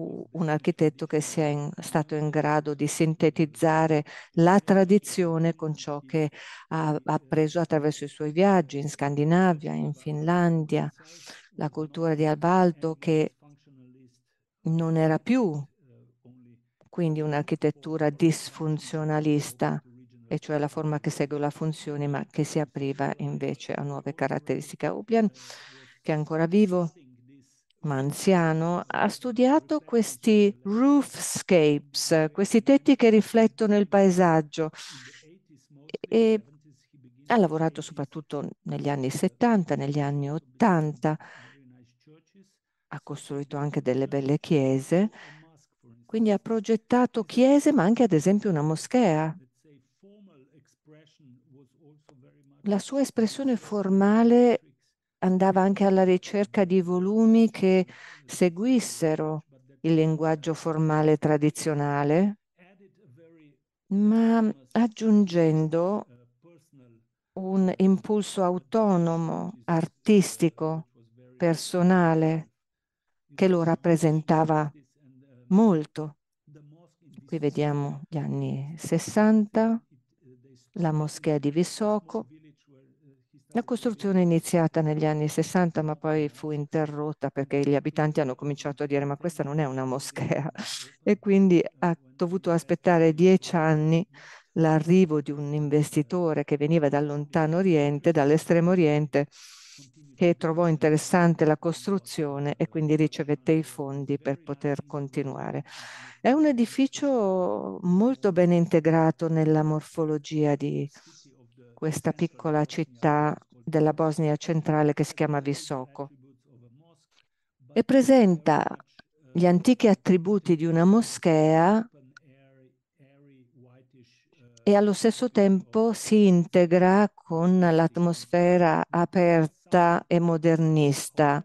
S7: un architetto che sia in, stato in grado di sintetizzare la tradizione con ciò che ha appreso attraverso i suoi viaggi in Scandinavia, in Finlandia, la cultura di Albaldo che non era più quindi un'architettura disfunzionalista, e cioè la forma che segue la funzione ma che si apriva invece a nuove caratteristiche. Ublian, che è ancora vivo, ma anziano, ha studiato questi roofscapes, questi tetti che riflettono il paesaggio e ha lavorato soprattutto negli anni 70, negli anni 80, ha costruito anche delle belle chiese, quindi ha progettato chiese ma anche ad esempio una moschea. La sua espressione formale andava anche alla ricerca di volumi che seguissero il linguaggio formale tradizionale, ma aggiungendo un impulso autonomo, artistico, personale, che lo rappresentava molto. Qui vediamo gli anni 60, la moschea di Visoko, la costruzione è iniziata negli anni 60 ma poi fu interrotta perché gli abitanti hanno cominciato a dire ma questa non è una moschea e quindi ha dovuto aspettare dieci anni l'arrivo di un investitore che veniva dal lontano oriente, dall'estremo oriente, che trovò interessante la costruzione e quindi ricevette i fondi per poter continuare. È un edificio molto ben integrato nella morfologia di, questa piccola città della Bosnia centrale che si chiama Visoko e presenta gli antichi attributi di una moschea e allo stesso tempo si integra con l'atmosfera aperta e modernista.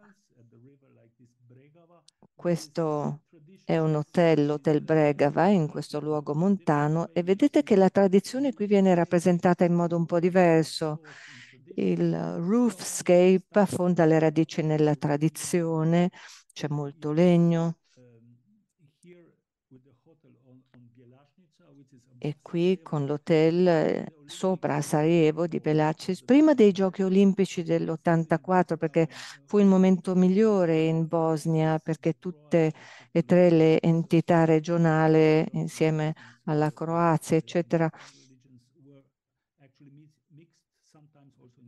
S7: Questo è un hotel, l'Hotel Bregava, in questo luogo montano e vedete che la tradizione qui viene rappresentata in modo un po' diverso. Il roofscape affonda le radici nella tradizione, c'è molto legno, e qui con l'hotel eh, sopra a Sarajevo di Pelacis, prima dei giochi olimpici dell'84, perché fu il momento migliore in Bosnia, perché tutte e tre le entità regionali, insieme alla Croazia, eccetera,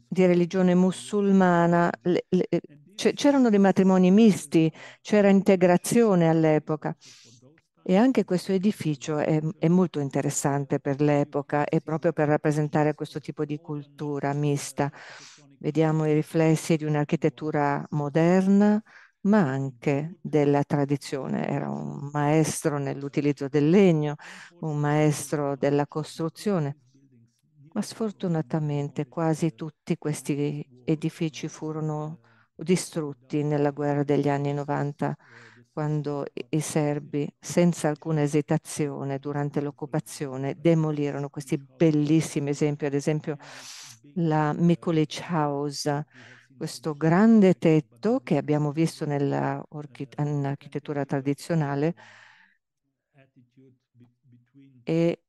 S7: di religione musulmana, c'erano dei matrimoni misti, c'era integrazione all'epoca. E anche questo edificio è, è molto interessante per l'epoca e proprio per rappresentare questo tipo di cultura mista. Vediamo i riflessi di un'architettura moderna, ma anche della tradizione. Era un maestro nell'utilizzo del legno, un maestro della costruzione. Ma sfortunatamente quasi tutti questi edifici furono distrutti nella guerra degli anni 90 quando i serbi, senza alcuna esitazione, durante l'occupazione, demolirono questi bellissimi esempi, ad esempio la Mikulic House, questo grande tetto che abbiamo visto nell'architettura tradizionale e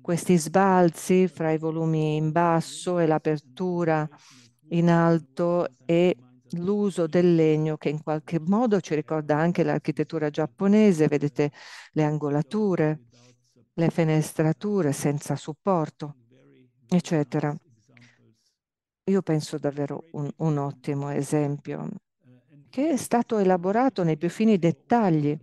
S7: questi sbalzi fra i volumi in basso e l'apertura in alto e Esatto. l'uso del legno che in qualche modo ci ricorda anche l'architettura giapponese, vedete le angolature, le fenestrature senza supporto, eccetera. Io penso davvero un, un ottimo esempio che è stato elaborato nei più fini dettagli.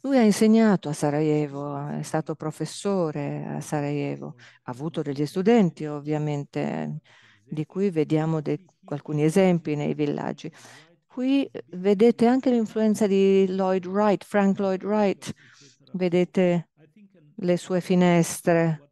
S7: Lui ha insegnato a Sarajevo, è stato professore a Sarajevo, ha avuto degli studenti ovviamente, di cui vediamo dei, alcuni esempi nei villaggi. Qui eh, vedete anche l'influenza di Lloyd Wright, Frank Lloyd Wright, vedete le sue finestre.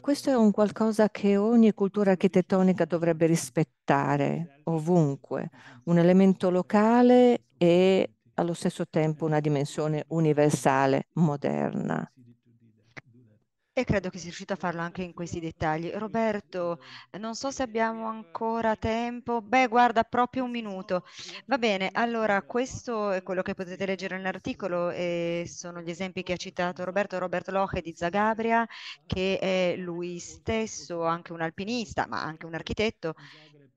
S7: Questo è un qualcosa che ogni cultura architettonica dovrebbe rispettare ovunque, un elemento locale e allo stesso tempo una dimensione universale, moderna
S6: e credo che sia riuscito a farlo anche in questi dettagli. Roberto, non so se abbiamo ancora tempo. Beh, guarda, proprio un minuto. Va bene, allora questo è quello che potete leggere nell'articolo e sono gli esempi che ha citato Roberto, Roberto Loche di Zagabria, che è lui stesso anche un alpinista, ma anche un architetto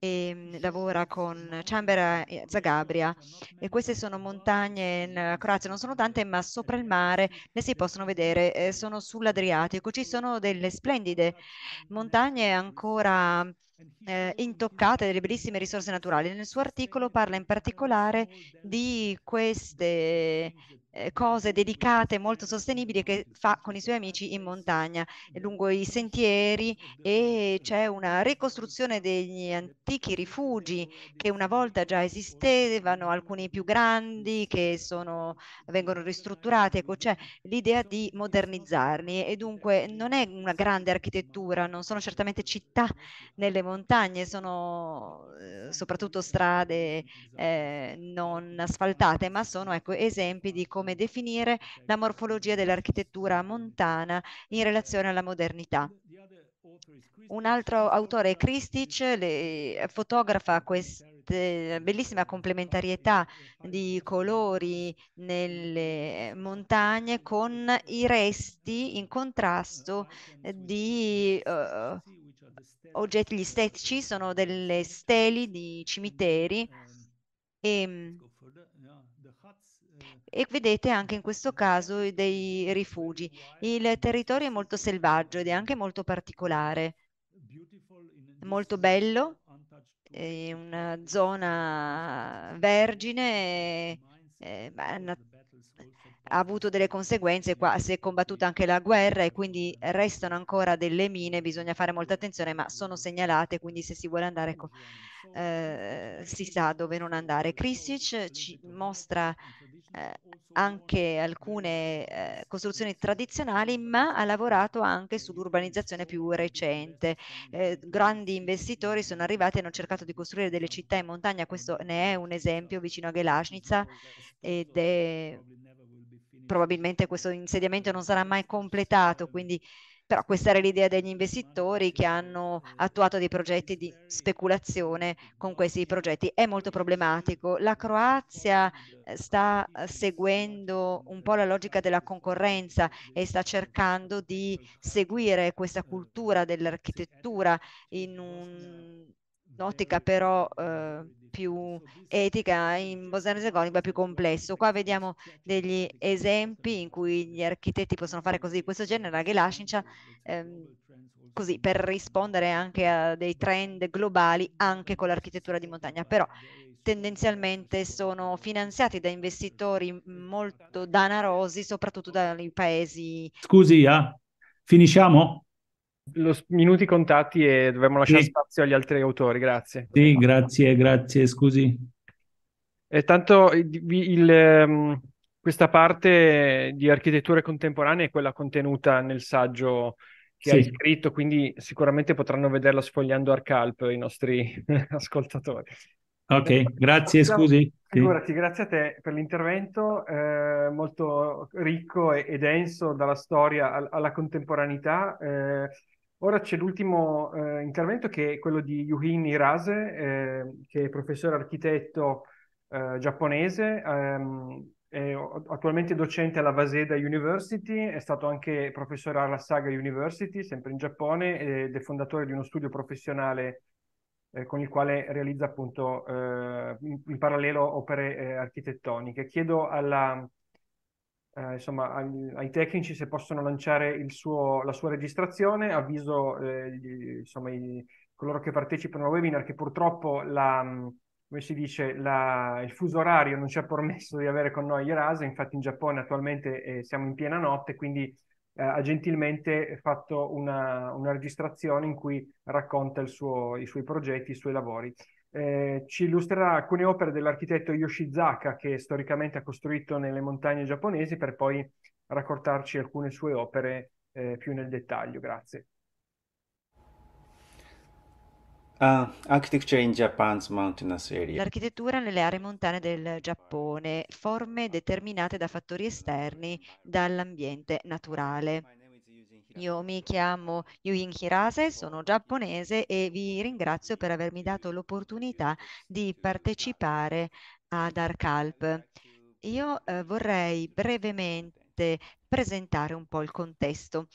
S6: e mm, lavora con Ciambera e Zagabria e queste sono montagne in eh, Croazia, non sono tante ma sopra il mare le si possono vedere, eh, sono sull'Adriatico, ci sono delle splendide montagne ancora eh, intoccate, delle bellissime risorse naturali. Nel suo articolo parla in particolare di queste eh, cose dedicate molto sostenibili che fa con i suoi amici in montagna, lungo i sentieri e c'è una ricostruzione degli antichi rifugi che una volta già esistevano, alcuni più grandi che sono, vengono ristrutturati, ecco c'è l'idea di modernizzarli e dunque non è una grande architettura, non sono certamente città nelle montagne, sono eh, soprattutto strade eh, non asfaltate, ma sono ecco, esempi di come come definire la morfologia dell'architettura montana in relazione alla modernità. Un altro autore, Kristic, eh, fotografa questa eh, bellissima complementarietà di colori nelle montagne con i resti in contrasto eh, di uh, oggetti gli estetici, sono delle steli di cimiteri e mm, e vedete anche in questo caso dei rifugi. Il territorio è molto selvaggio ed è anche molto particolare, molto bello, è una zona vergine, eh, ha avuto delle conseguenze, qua si è combattuta anche la guerra e quindi restano ancora delle mine, bisogna fare molta attenzione, ma sono segnalate, quindi se si vuole andare ecco, eh, si sa dove non andare. Krisic ci mostra eh, anche alcune eh, costruzioni tradizionali, ma ha lavorato anche sull'urbanizzazione più recente. Eh, grandi investitori sono arrivati e hanno cercato di costruire delle città in montagna, questo ne è un esempio vicino a Gelasnica ed è probabilmente questo insediamento non sarà mai completato, quindi però questa era l'idea degli investitori che hanno attuato dei progetti di speculazione con questi progetti. È molto problematico. La Croazia eh, sta eh, seguendo un po' la logica della concorrenza e sta cercando di seguire questa cultura dell'architettura in un un'ottica eh, però eh, eh più etica, in Bosnia Erzegovina più complesso. Qua vediamo degli esempi in cui gli architetti possono fare cose di questo genere, la Gelashincia, ehm, così per rispondere anche a dei trend globali anche con l'architettura di montagna, però tendenzialmente sono finanziati da investitori molto danarosi, soprattutto dai paesi.
S5: Scusi, ah, finisciamo? lo, minuti
S3: contatti e dobbiamo lasciare sì. spazio agli altri autori, grazie.
S5: Sì, grazie, grazie, scusi.
S3: E tanto il, il, ehm, questa parte di architetture contemporanee è quella contenuta nel saggio che sì. hai scritto, quindi sicuramente potranno vederla sfogliando Arcalp i nostri ascoltatori. Ok, grazie, scusi. Figurati, sì. grazie a te per l'intervento, eh, molto ricco e, e, denso dalla storia alla, alla contemporaneità. Eh, Ora c'è l'ultimo eh, intervento che è quello di Yuhin Hirase, eh, che è professore architetto eh, giapponese, ehm, è attualmente docente alla Vaseda University, è stato anche professore alla Saga University, sempre in Giappone, ed è fondatore di uno studio professionale eh, con il quale realizza appunto eh, in, in, parallelo opere eh, architettoniche. Chiedo alla eh, insomma, ai, ai, tecnici se possono lanciare suo, la sua registrazione, avviso eh, gli, insomma, i, coloro che partecipano al webinar che purtroppo la, mm, dice, la, il fuso orario non ci ha permesso di avere con noi Erasa, infatti in Giappone attualmente eh, siamo in piena notte, quindi eh, ha gentilmente fatto una, una, registrazione in cui racconta suo, i suoi progetti, i suoi lavori eh, ci illustrerà alcune opere dell'architetto Yoshizaka che storicamente ha costruito nelle montagne giapponesi per poi raccontarci alcune sue opere eh, più nel dettaglio. Grazie.
S8: Ah, L'architettura
S6: nelle aree montane del Giappone, forme determinate da fattori esterni dall'ambiente naturale. Io mi chiamo Yuin Hirase, sono giapponese e vi ringrazio per avermi dato l'opportunità di partecipare ad ARCALP. Io eh, vorrei brevemente presentare un po' il contesto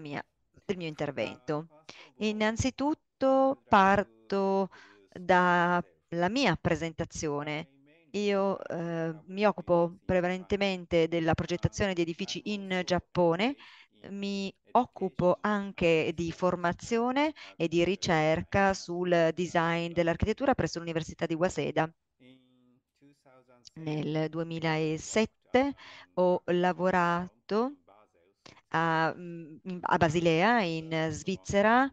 S6: mia, del mio intervento. Innanzitutto parto dalla mia presentazione io eh, mi occupo prevalentemente della progettazione di edifici in Giappone, mi occupo anche di formazione e di ricerca sul design dell'architettura presso l'Università di Waseda. Nel 2007 ho lavorato a, mm, a Basilea, in Svizzera,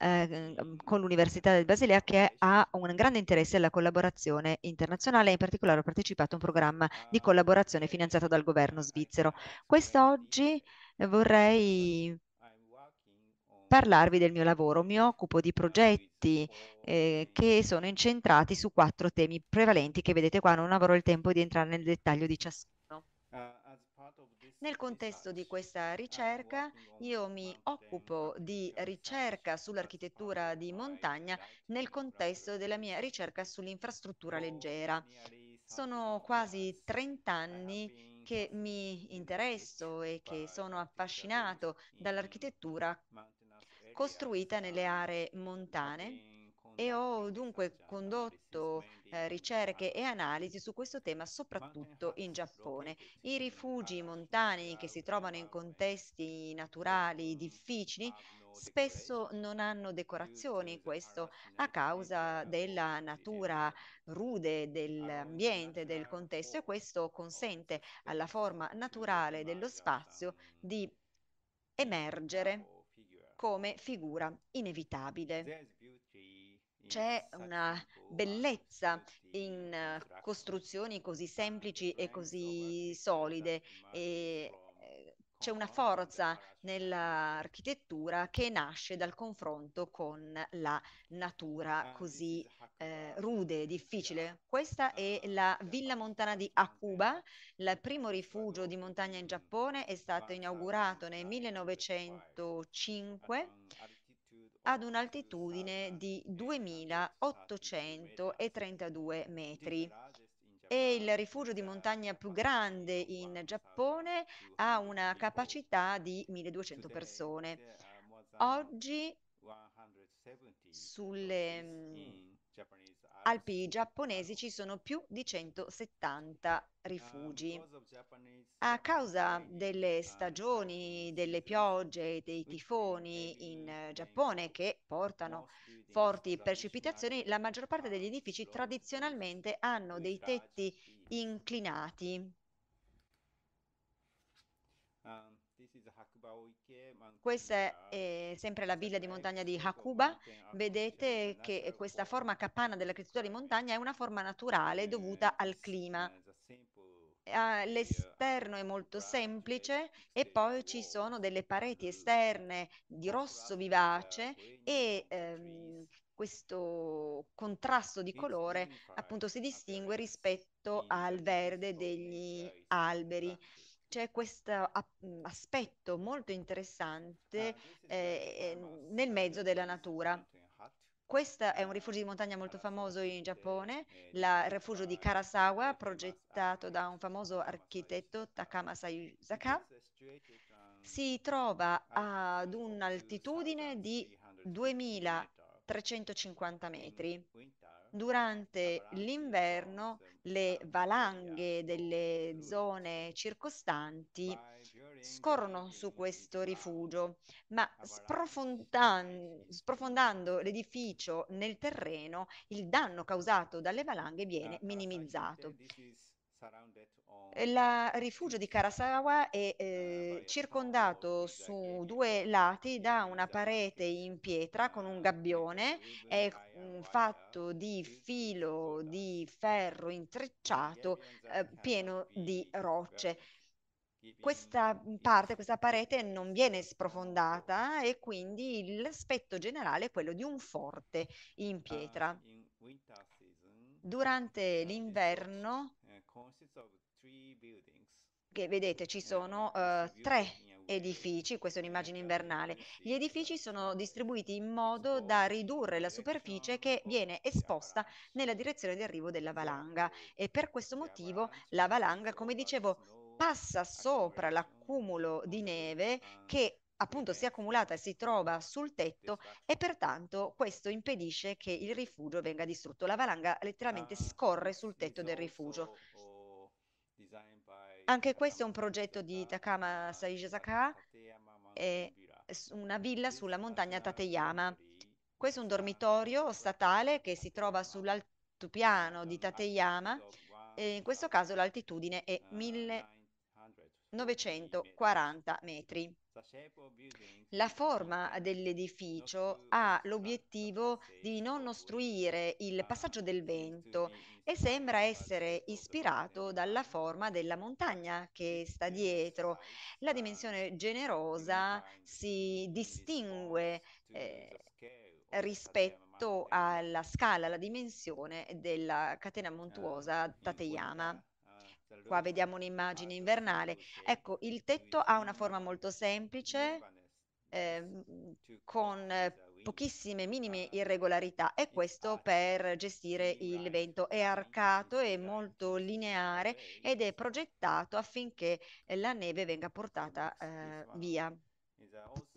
S6: ehm, con l'Università di Basilea che ha un grande interesse alla collaborazione internazionale e in particolare ho partecipato a un programma di collaborazione finanziato dal governo svizzero. Quest'oggi eh, vorrei parlarvi del mio lavoro. Mi occupo di progetti eh, che sono incentrati su quattro temi prevalenti che vedete qua, non avrò il tempo di entrare nel dettaglio di ciascuno. Nel contesto di questa ricerca io mi occupo di ricerca sull'architettura di montagna nel contesto della mia ricerca sull'infrastruttura leggera. Sono quasi 30 anni che mi interesso e che sono affascinato dall'architettura costruita nelle aree montane e ho dunque condotto eh, ricerche e analisi su questo tema soprattutto in Giappone. I rifugi montani che si trovano in contesti naturali difficili spesso non hanno decorazioni, questo a causa della natura rude dell'ambiente, del contesto e questo consente alla forma naturale dello spazio di emergere come figura inevitabile. C'è una bellezza in costruzioni così semplici e così solide e c'è una forza nell'architettura che nasce dal confronto con la natura così eh, rude, difficile. Questa è la Villa Montana di Akuba, il primo rifugio di montagna in Giappone, è stato inaugurato nel 1905 ad un'altitudine di 2832 metri è il rifugio di montagna più grande in Giappone, ha una capacità di 1200 persone. Oggi sulle mm, Alpi giapponesi ci sono più di 170 rifugi. A causa delle stagioni, delle piogge, dei tifoni in eh, Giappone che portano forti precipitazioni, la maggior parte degli edifici tradizionalmente hanno dei tetti inclinati Questa è eh, sempre la villa di montagna di Hakuba. Vedete che questa forma capanna della dell'architettura di montagna è una forma naturale dovuta al clima. Ah, eh, l'esterno è molto semplice e poi ci sono delle pareti esterne di rosso eh, vivace e ehm, questo contrasto di colore appunto si distingue rispetto al verde degli alberi c'è questo aspetto molto interessante eh, nel mezzo della natura. Questo è un eh, rifugio di montagna molto famoso in Giappone, il rifugio di ah, Karasawa, progettato da un famoso architetto Takama Sayuzaka. Um, si trova ah, ad un'altitudine di 2350 metri mm, durante l'inverno le valanghe delle zone circostanti scorrono su questo rifugio, ma sprofondando l'edificio nel terreno, il danno causato dalle valanghe viene minimizzato. Il rifugio di Karasawa è ah, eh, circondato su due lati da una parete in pietra con un gabbione, è fatto di filo di ferro intrecciato eh, pieno di rocce. Questa parte, questa parete non viene sprofondata e quindi l'aspetto generale è quello di un forte in ah, pietra. Durante l'inverno che vedete ci sono uh, tre edifici, questa è un'immagine esatto, invernale. Gli edifici esatto. sono distribuiti in modo da ridurre la superficie che viene esposta nella direzione di arrivo della esatto, valanga e per questo motivo la valanga, come dicevo, passa sopra l'accumulo di neve che appunto si è accumulata e si trova sul tetto e pertanto questo impedisce che il rifugio venga distrutto. La valanga letteralmente ah, scorre sul tetto del rifugio. Anche questo è un progetto di Takama Saijasaka, è una villa sulla montagna Tateyama. Questo è un dormitorio statale che si trova sull'altopiano di Tateyama e in questo caso l'altitudine è 1940 metri. La forma dell'edificio ha l'obiettivo di non ostruire il passaggio del vento e sembra essere ispirato dalla forma della montagna che sta dietro. La dimensione generosa si distingue eh, rispetto alla scala, alla dimensione della catena montuosa Tateyama. Qua vediamo un'immagine invernale. Ecco, il tetto ha una forma molto semplice, eh, con pochissime minime irregolarità e questo per gestire il vento. È arcato, è molto lineare ed è progettato affinché eh, la neve venga portata eh, via.
S8: Oh,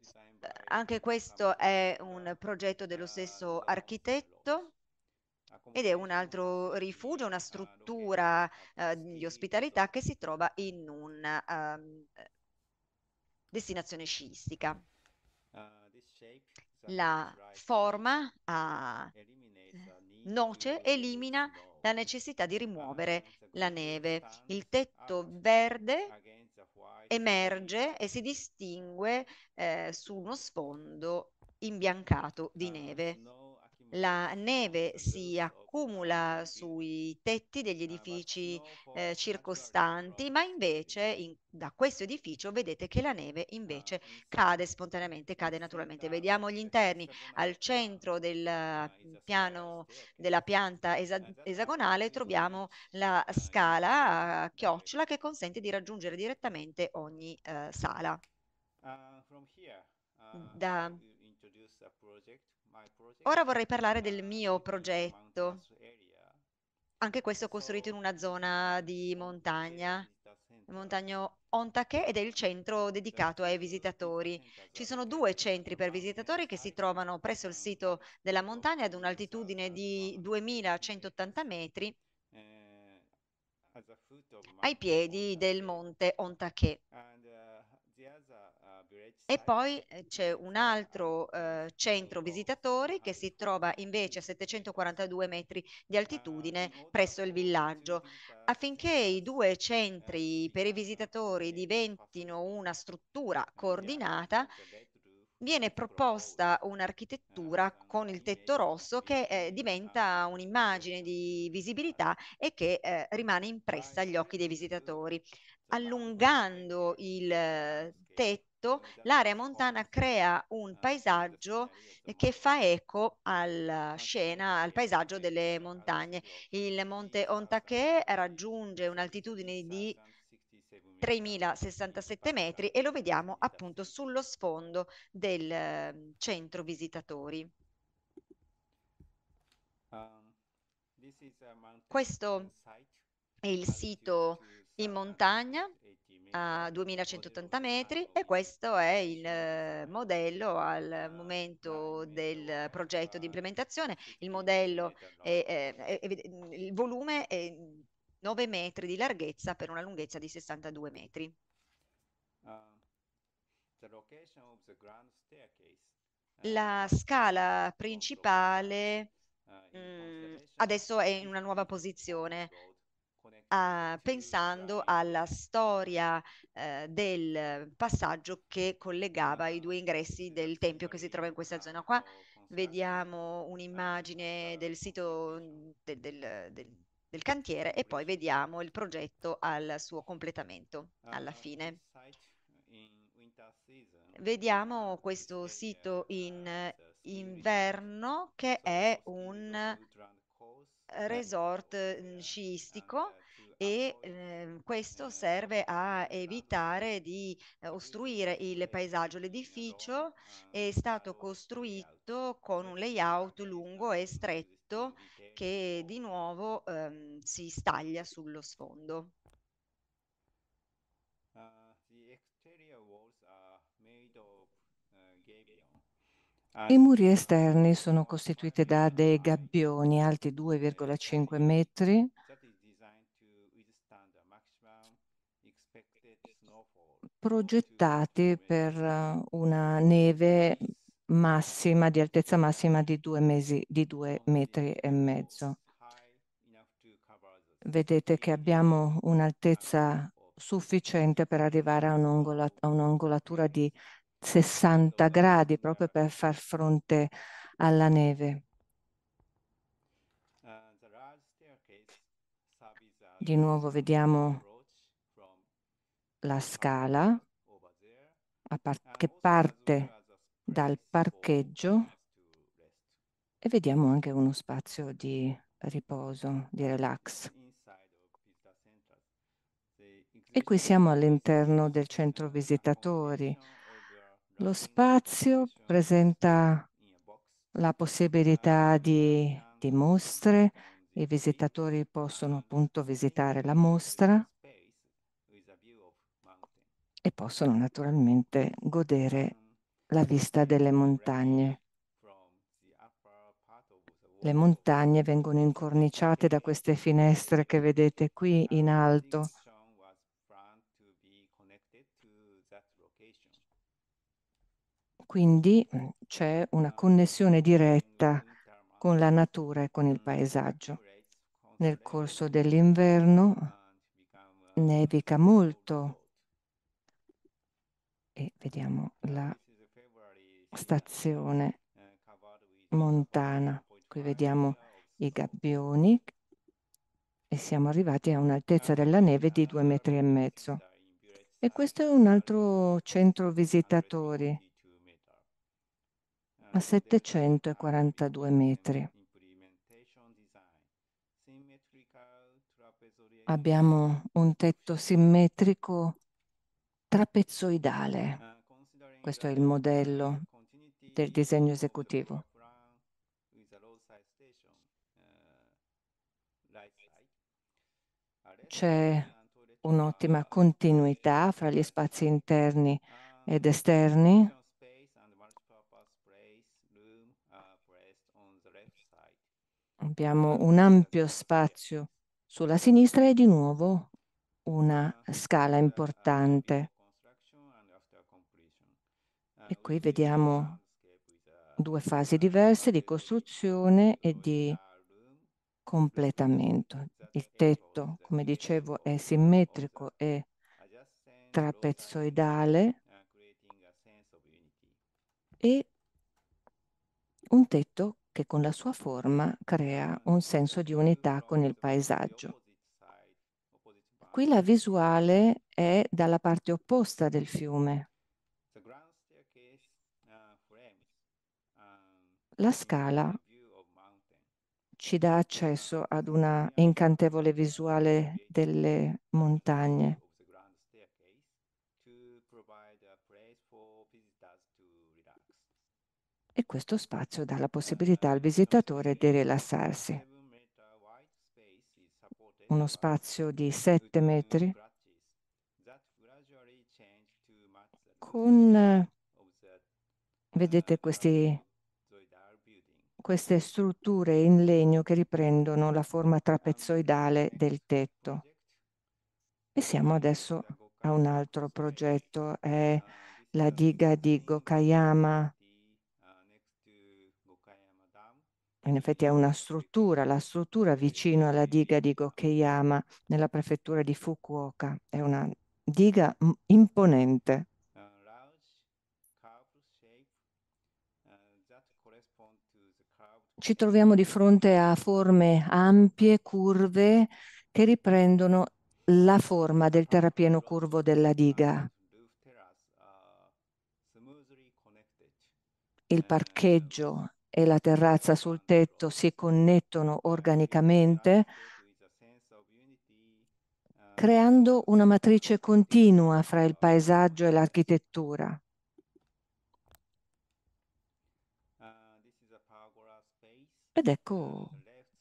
S8: eh,
S6: anche questo è un progetto dello stesso architetto ed è un altro rifugio, una ah, struttura eh, di ospitalità che si trova in una ehm, eh, destinazione sciistica. Ah, la forma a ah, eh, noce elimina la necessità di rimuovere la neve. Il tetto verde emerge e si distingue eh, su uno sfondo imbiancato di ah, neve la neve si accumula sui tetti degli edifici eh, circostanti, ma invece in, da questo edificio vedete che la neve ah, invece cade spontaneamente, cade naturalmente. Vediamo gli interni al centro del mm, piano della pianta esa, eh, esagonale troviamo la scala a chiocciola che consente di raggiungere direttamente ogni eh, sala.
S8: Ah, ah, da Ora vorrei parlare
S6: del mio progetto. Anche questo costruito in una zona di montagna, il montagno Ontake ed è il centro dedicato ai visitatori. Ci sono due centri per visitatori che si trovano presso il sito della montagna ad un'altitudine di 2180 metri
S8: eh, ai piedi
S6: del monte Ontake. E poi eh, c'è un altro eh, centro visitatori che si trova invece a 742 metri di altitudine presso il villaggio. Affinché i due centri per i visitatori diventino una struttura coordinata, viene proposta un'architettura con il tetto rosso che eh, diventa un'immagine di visibilità e che eh, rimane impressa agli occhi dei visitatori. Allungando il eh, tetto, fatto l'area montana crea un paesaggio che fa eco alla scena, al paesaggio delle montagne. Il monte Ontake raggiunge un'altitudine di 3067 metri e lo vediamo appunto sullo sfondo del ehm, centro visitatori. Questo è il sito in montagna a 2180 metri e questo è il eh, modello al momento del progetto di implementazione. Il modello, è, esatto. eh, è, è, il volume è 9 metri di larghezza per una lunghezza di 62 metri.
S8: Ah, eh,
S6: la scala principale mh, ah, mm, adesso è in una nuova posizione eh, pensando alla storia eh, del passaggio che collegava i due ingressi del tempio che si trova in questa zona qua. Vediamo un'immagine del sito mm, del, del, del, del cantiere e poi vediamo il progetto al suo completamento alla fine.
S8: Vediamo
S6: questo sito in eh, inverno che è un
S8: eh,
S6: resort mm, sciistico e eh, questo serve a evitare di eh, ostruire il paesaggio. L'edificio è stato costruito con un layout lungo e stretto che di nuovo ehm, si staglia sullo sfondo. I
S7: muri esterni sono costituiti da dei gabbioni alti 2,5 metri progettati per eh, una neve massima, di altezza massima di due, mesi, di due metri e mezzo. Vedete che abbiamo un'altezza sufficiente per arrivare a, un'angolatura di 60 gradi proprio per far fronte alla neve. Di nuovo vediamo la scala che parte dal parcheggio e vediamo anche uno spazio di riposo, di relax. E qui siamo all'interno del centro visitatori. Lo spazio presenta la possibilità di, di mostre, i visitatori possono appunto visitare la mostra e possono naturalmente godere la vista delle montagne. Le montagne vengono incorniciate da queste finestre che vedete qui in alto. Quindi mm, c'è una connessione diretta con la natura e con il paesaggio. Nel corso dell'inverno nevica molto e vediamo la stazione montana. Qui vediamo i gabbioni e siamo arrivati a un'altezza della neve di due metri e mezzo. E questo è un altro centro visitatori a 742 metri. Abbiamo un tetto simmetrico trapezoidale. Questo è il modello del disegno esecutivo. C'è un'ottima continuità fra gli spazi interni ed esterni. Abbiamo un ampio spazio sulla sinistra e di nuovo una scala importante. E qui vediamo due fasi diverse di costruzione e di completamento. Il tetto, come dicevo, è simmetrico e trapezoidale e un tetto che con la sua forma crea un senso di unità con il paesaggio. Qui la visuale è dalla parte opposta del fiume, La scala ci dà accesso ad una incantevole visuale delle montagne. E questo spazio dà la possibilità al visitatore di rilassarsi. Uno spazio di 7 metri con, vedete, questi queste strutture in legno che riprendono la forma trapezoidale del tetto. E siamo adesso a un altro progetto, è la diga di Gokayama. In effetti è una struttura, la struttura vicino alla diga di Gokayama nella prefettura di Fukuoka. È una diga imponente. ci troviamo di fronte a forme ampie, curve, che riprendono la forma del terrapieno curvo della diga. Il parcheggio e la terrazza sul tetto si connettono organicamente creando una matrice continua fra il paesaggio e l'architettura. Ed ecco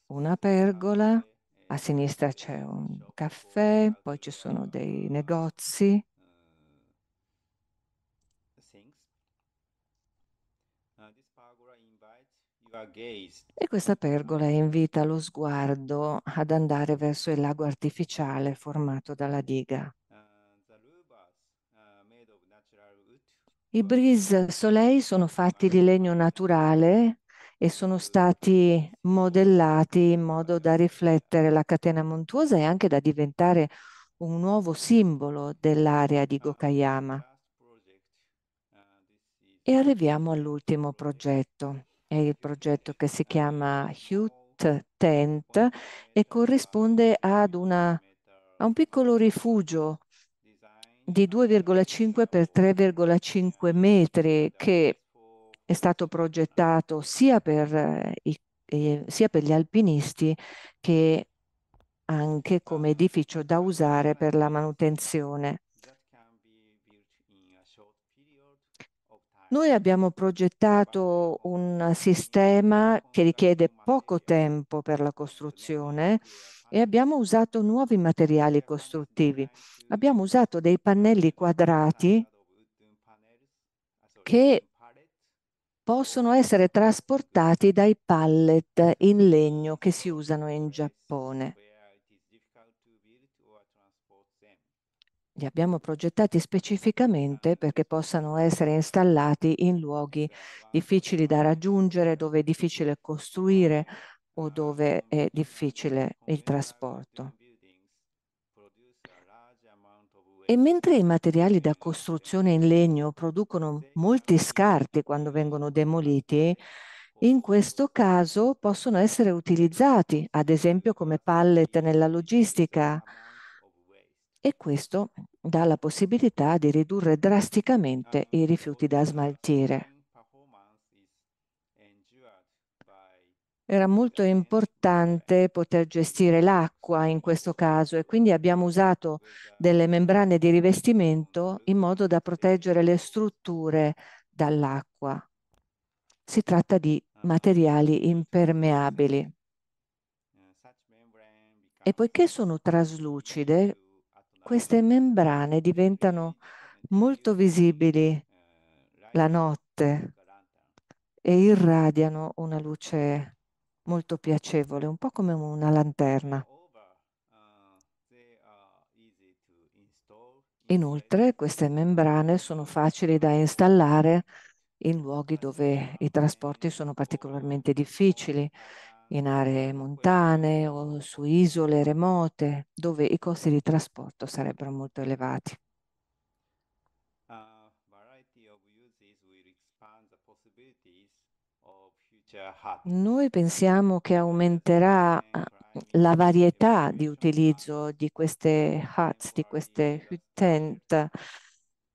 S7: una pergola, a sinistra c'è un caffè, poi ci sono dei negozi. E questa pergola invita lo sguardo ad andare verso il lago artificiale formato dalla diga. I brise soleil sono fatti di legno naturale e sono stati modellati in modo da riflettere la catena montuosa e anche da diventare un nuovo simbolo dell'area di Gokayama. E arriviamo all'ultimo progetto, è il progetto che si chiama Hut Tent e corrisponde ad una, a un piccolo rifugio di 2,5 x 3,5 metri che è stato progettato sia per, eh, i, eh, sia per gli alpinisti che anche come edificio da usare per la manutenzione. Noi abbiamo progettato un sistema che richiede poco tempo per la costruzione e abbiamo usato nuovi materiali costruttivi. Abbiamo usato dei pannelli quadrati che possono essere trasportati dai pallet in legno che si usano in Giappone. Li abbiamo progettati specificamente perché possano essere installati in luoghi difficili da raggiungere, dove è difficile costruire o dove è difficile il trasporto. E mentre i materiali da costruzione in legno producono molti scarti quando vengono demoliti, in questo caso possono essere utilizzati, ad esempio come pallet nella logistica, e questo dà la possibilità di ridurre drasticamente i rifiuti da smaltire. era molto importante poter gestire l'acqua in questo caso e quindi abbiamo usato delle membrane di rivestimento in modo da proteggere le strutture dall'acqua. Si tratta di materiali impermeabili. E poiché sono traslucide, queste membrane diventano molto visibili la notte e irradiano una luce molto piacevole, un po' come una lanterna. Inoltre queste membrane sono facili da installare in luoghi dove i trasporti sono particolarmente difficili, in aree montane o su isole remote, dove i costi di trasporto sarebbero molto elevati. Noi pensiamo che aumenterà ah, la varietà di utilizzo di queste huts, di queste hut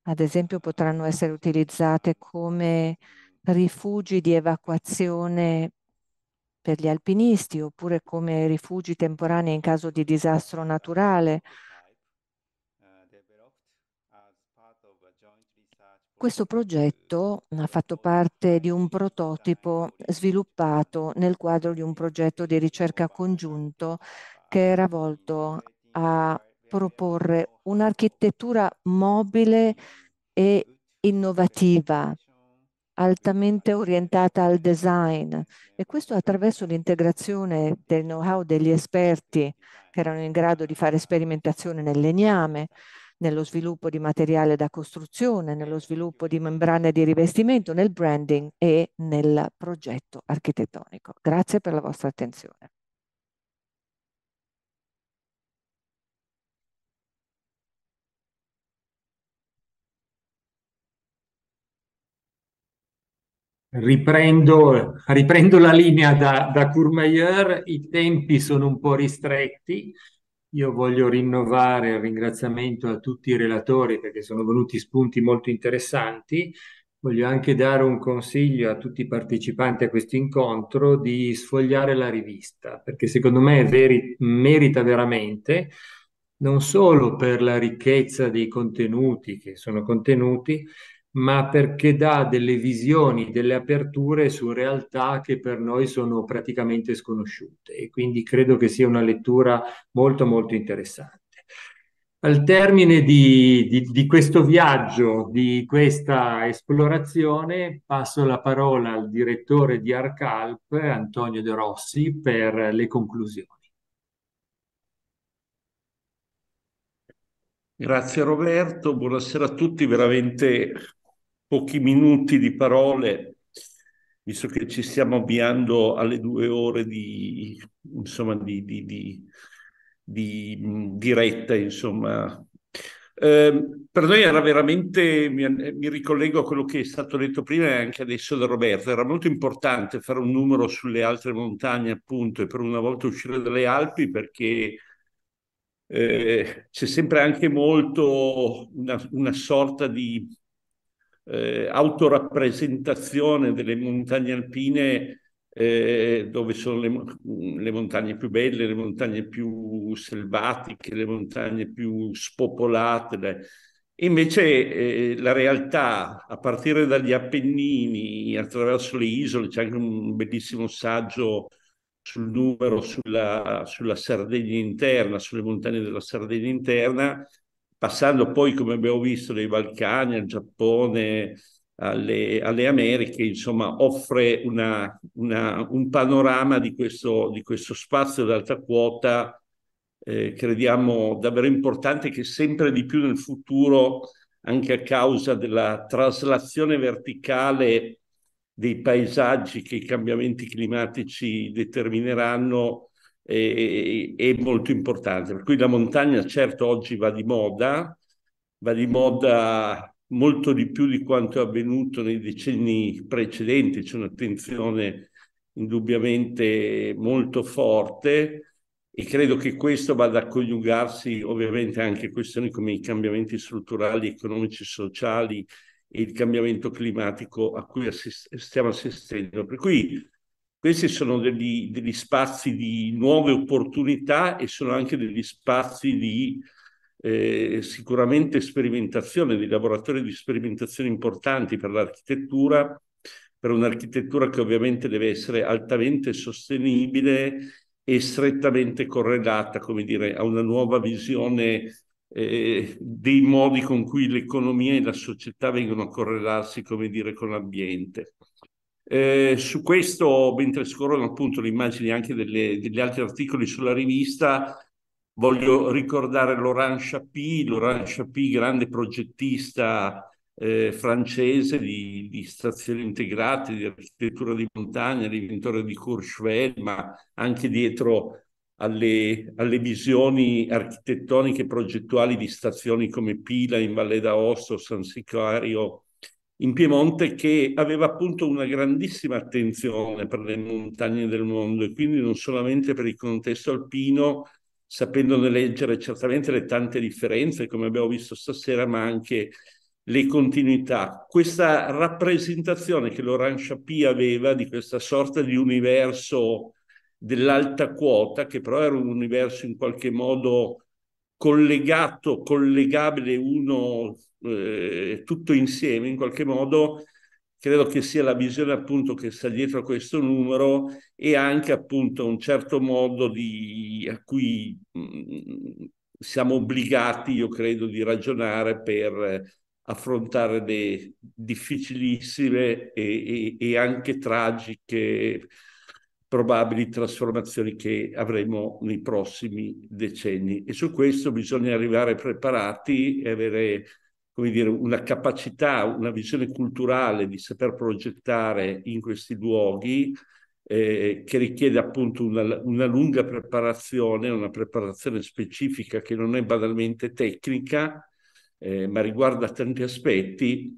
S7: Ad esempio potranno essere utilizzate come rifugi di evacuazione per gli alpinisti oppure come rifugi temporanei in caso di disastro naturale Questo progetto ha fatto parte di un prototipo sviluppato nel quadro di un progetto di ricerca congiunto che era volto a proporre un'architettura mobile e innovativa, altamente orientata al design e questo attraverso l'integrazione del know-how degli esperti che erano in grado di fare sperimentazione nel legname, nello sviluppo di materiale da costruzione, nello sviluppo di membrane di rivestimento, nel branding e nel progetto architettonico. Grazie per la vostra attenzione.
S1: Riprendo, riprendo, la linea da, da Courmayeur, i tempi sono un po' ristretti, io voglio rinnovare il ringraziamento a tutti i relatori perché sono venuti spunti molto interessanti. Voglio anche dare un consiglio a tutti i partecipanti a questo incontro di sfogliare la rivista, perché secondo me veri- merita veramente, non solo per la ricchezza dei contenuti che sono contenuti, ma perché dà delle visioni, delle aperture su realtà che per noi sono praticamente sconosciute e quindi credo che sia una lettura molto molto interessante. Al termine di, di, di questo viaggio, di questa esplorazione, passo la parola al direttore di Arcalp, Antonio De Rossi, per le conclusioni.
S9: Grazie Roberto, buonasera a tutti, veramente pochi minuti di parole, visto che ci stiamo avviando alle due ore di, insomma, di, di, di, di diretta, insomma. Eh, per noi era veramente, mi, mi, ricollego a quello che è stato detto prima e anche adesso da Roberto, era molto importante fare un numero sulle altre montagne appunto e per una volta uscire dalle Alpi perché eh, c'è sempre anche molto una, una sorta di eh, autorappresentazione delle montagne alpine eh, dove sono le, mm, le, montagne più belle, le montagne più selvatiche, le montagne più spopolate. Le... Invece eh, la realtà, a partire dagli Appennini, attraverso le isole, c'è anche un bellissimo saggio sul numero, sulla, sulla Sardegna interna, sulle montagne della Sardegna interna, passando poi, come abbiamo visto, dai Balcani al Giappone, alle, alle Americhe, insomma, offre una, una, un panorama di questo, di questo spazio d'alta quota, eh, crediamo davvero importante, che sempre di più nel futuro, anche a causa della traslazione verticale dei paesaggi che i cambiamenti climatici determineranno, è, è molto importante. Per cui la montagna certo oggi va di moda, va di moda molto di più di quanto è avvenuto nei decenni precedenti, c'è un'attenzione indubbiamente molto forte e credo che questo vada a coniugarsi ovviamente anche a questioni come i cambiamenti strutturali, economici, sociali e il cambiamento climatico a cui assist- stiamo assistendo. Per cui questi sono degli, degli spazi di nuove opportunità e sono anche degli spazi di eh, sicuramente sperimentazione, di laboratori di sperimentazione importanti per l'architettura, per un'architettura che ovviamente deve essere altamente sostenibile e strettamente correlata, come dire, a una nuova visione eh, dei modi con cui l'economia e la società vengono a correlarsi, come dire, con l'ambiente. Eh, su questo, mentre scorrono appunto le immagini anche delle, degli altri articoli sulla rivista, voglio ricordare Laurent Chappy, Laurent Chappy, grande progettista eh, francese di, di, stazioni integrate, di architettura di montagna, l'inventore di Courchevel, ma anche dietro alle, alle, visioni architettoniche e progettuali di stazioni come Pila in Valle d'Aosto, San Sicario in Piemonte che aveva appunto una grandissima attenzione per le montagne del mondo e quindi non solamente per il contesto alpino, sapendone leggere certamente le tante differenze, come abbiamo visto stasera, ma anche le continuità. Questa rappresentazione che Laurent Chappie aveva di questa sorta di universo dell'alta quota, che però era un universo in qualche modo collegato, collegabile uno eh, tutto insieme in qualche modo, credo che sia la visione appunto che sta dietro a questo numero e anche appunto un certo modo di, a cui mh, mm, siamo obbligati, io credo, di ragionare per affrontare le difficilissime e, e, e anche tragiche probabili trasformazioni che avremo nei prossimi decenni. E su questo bisogna arrivare preparati e avere come dire, una capacità, una visione culturale di saper progettare in questi luoghi eh, che richiede appunto una, una, lunga preparazione, una preparazione specifica che non è banalmente tecnica, eh, ma riguarda tanti aspetti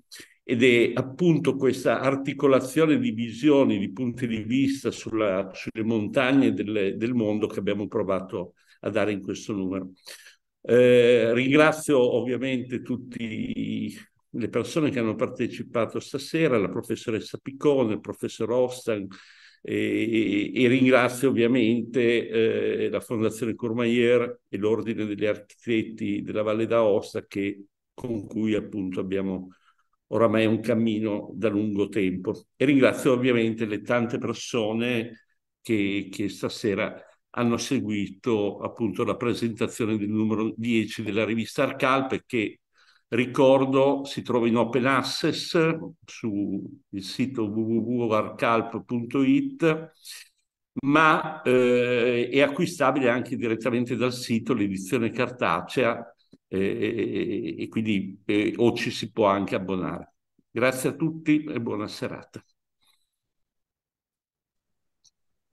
S9: ed è appunto questa articolazione di visioni, di punti di vista sulla, sulle montagne del, del, mondo che abbiamo provato a dare in questo numero. Eh, ringrazio ovviamente tutte le persone che hanno partecipato stasera, la professoressa Piccone, il professor Ostan, e, e, ringrazio ovviamente eh, la Fondazione Courmayeur e l'Ordine degli Architetti della Valle d'Aosta che, con cui appunto abbiamo oramai è un cammino da lungo tempo. E ringrazio ovviamente le tante persone che, che stasera hanno seguito appunto la presentazione del numero 10 della rivista Arcalpe che ricordo si trova in open access sul sito www.arcalp.it ma eh, è acquistabile anche direttamente dal sito l'edizione cartacea e, e, e quindi eh, o ci si può anche abbonare. Grazie a tutti e buona serata.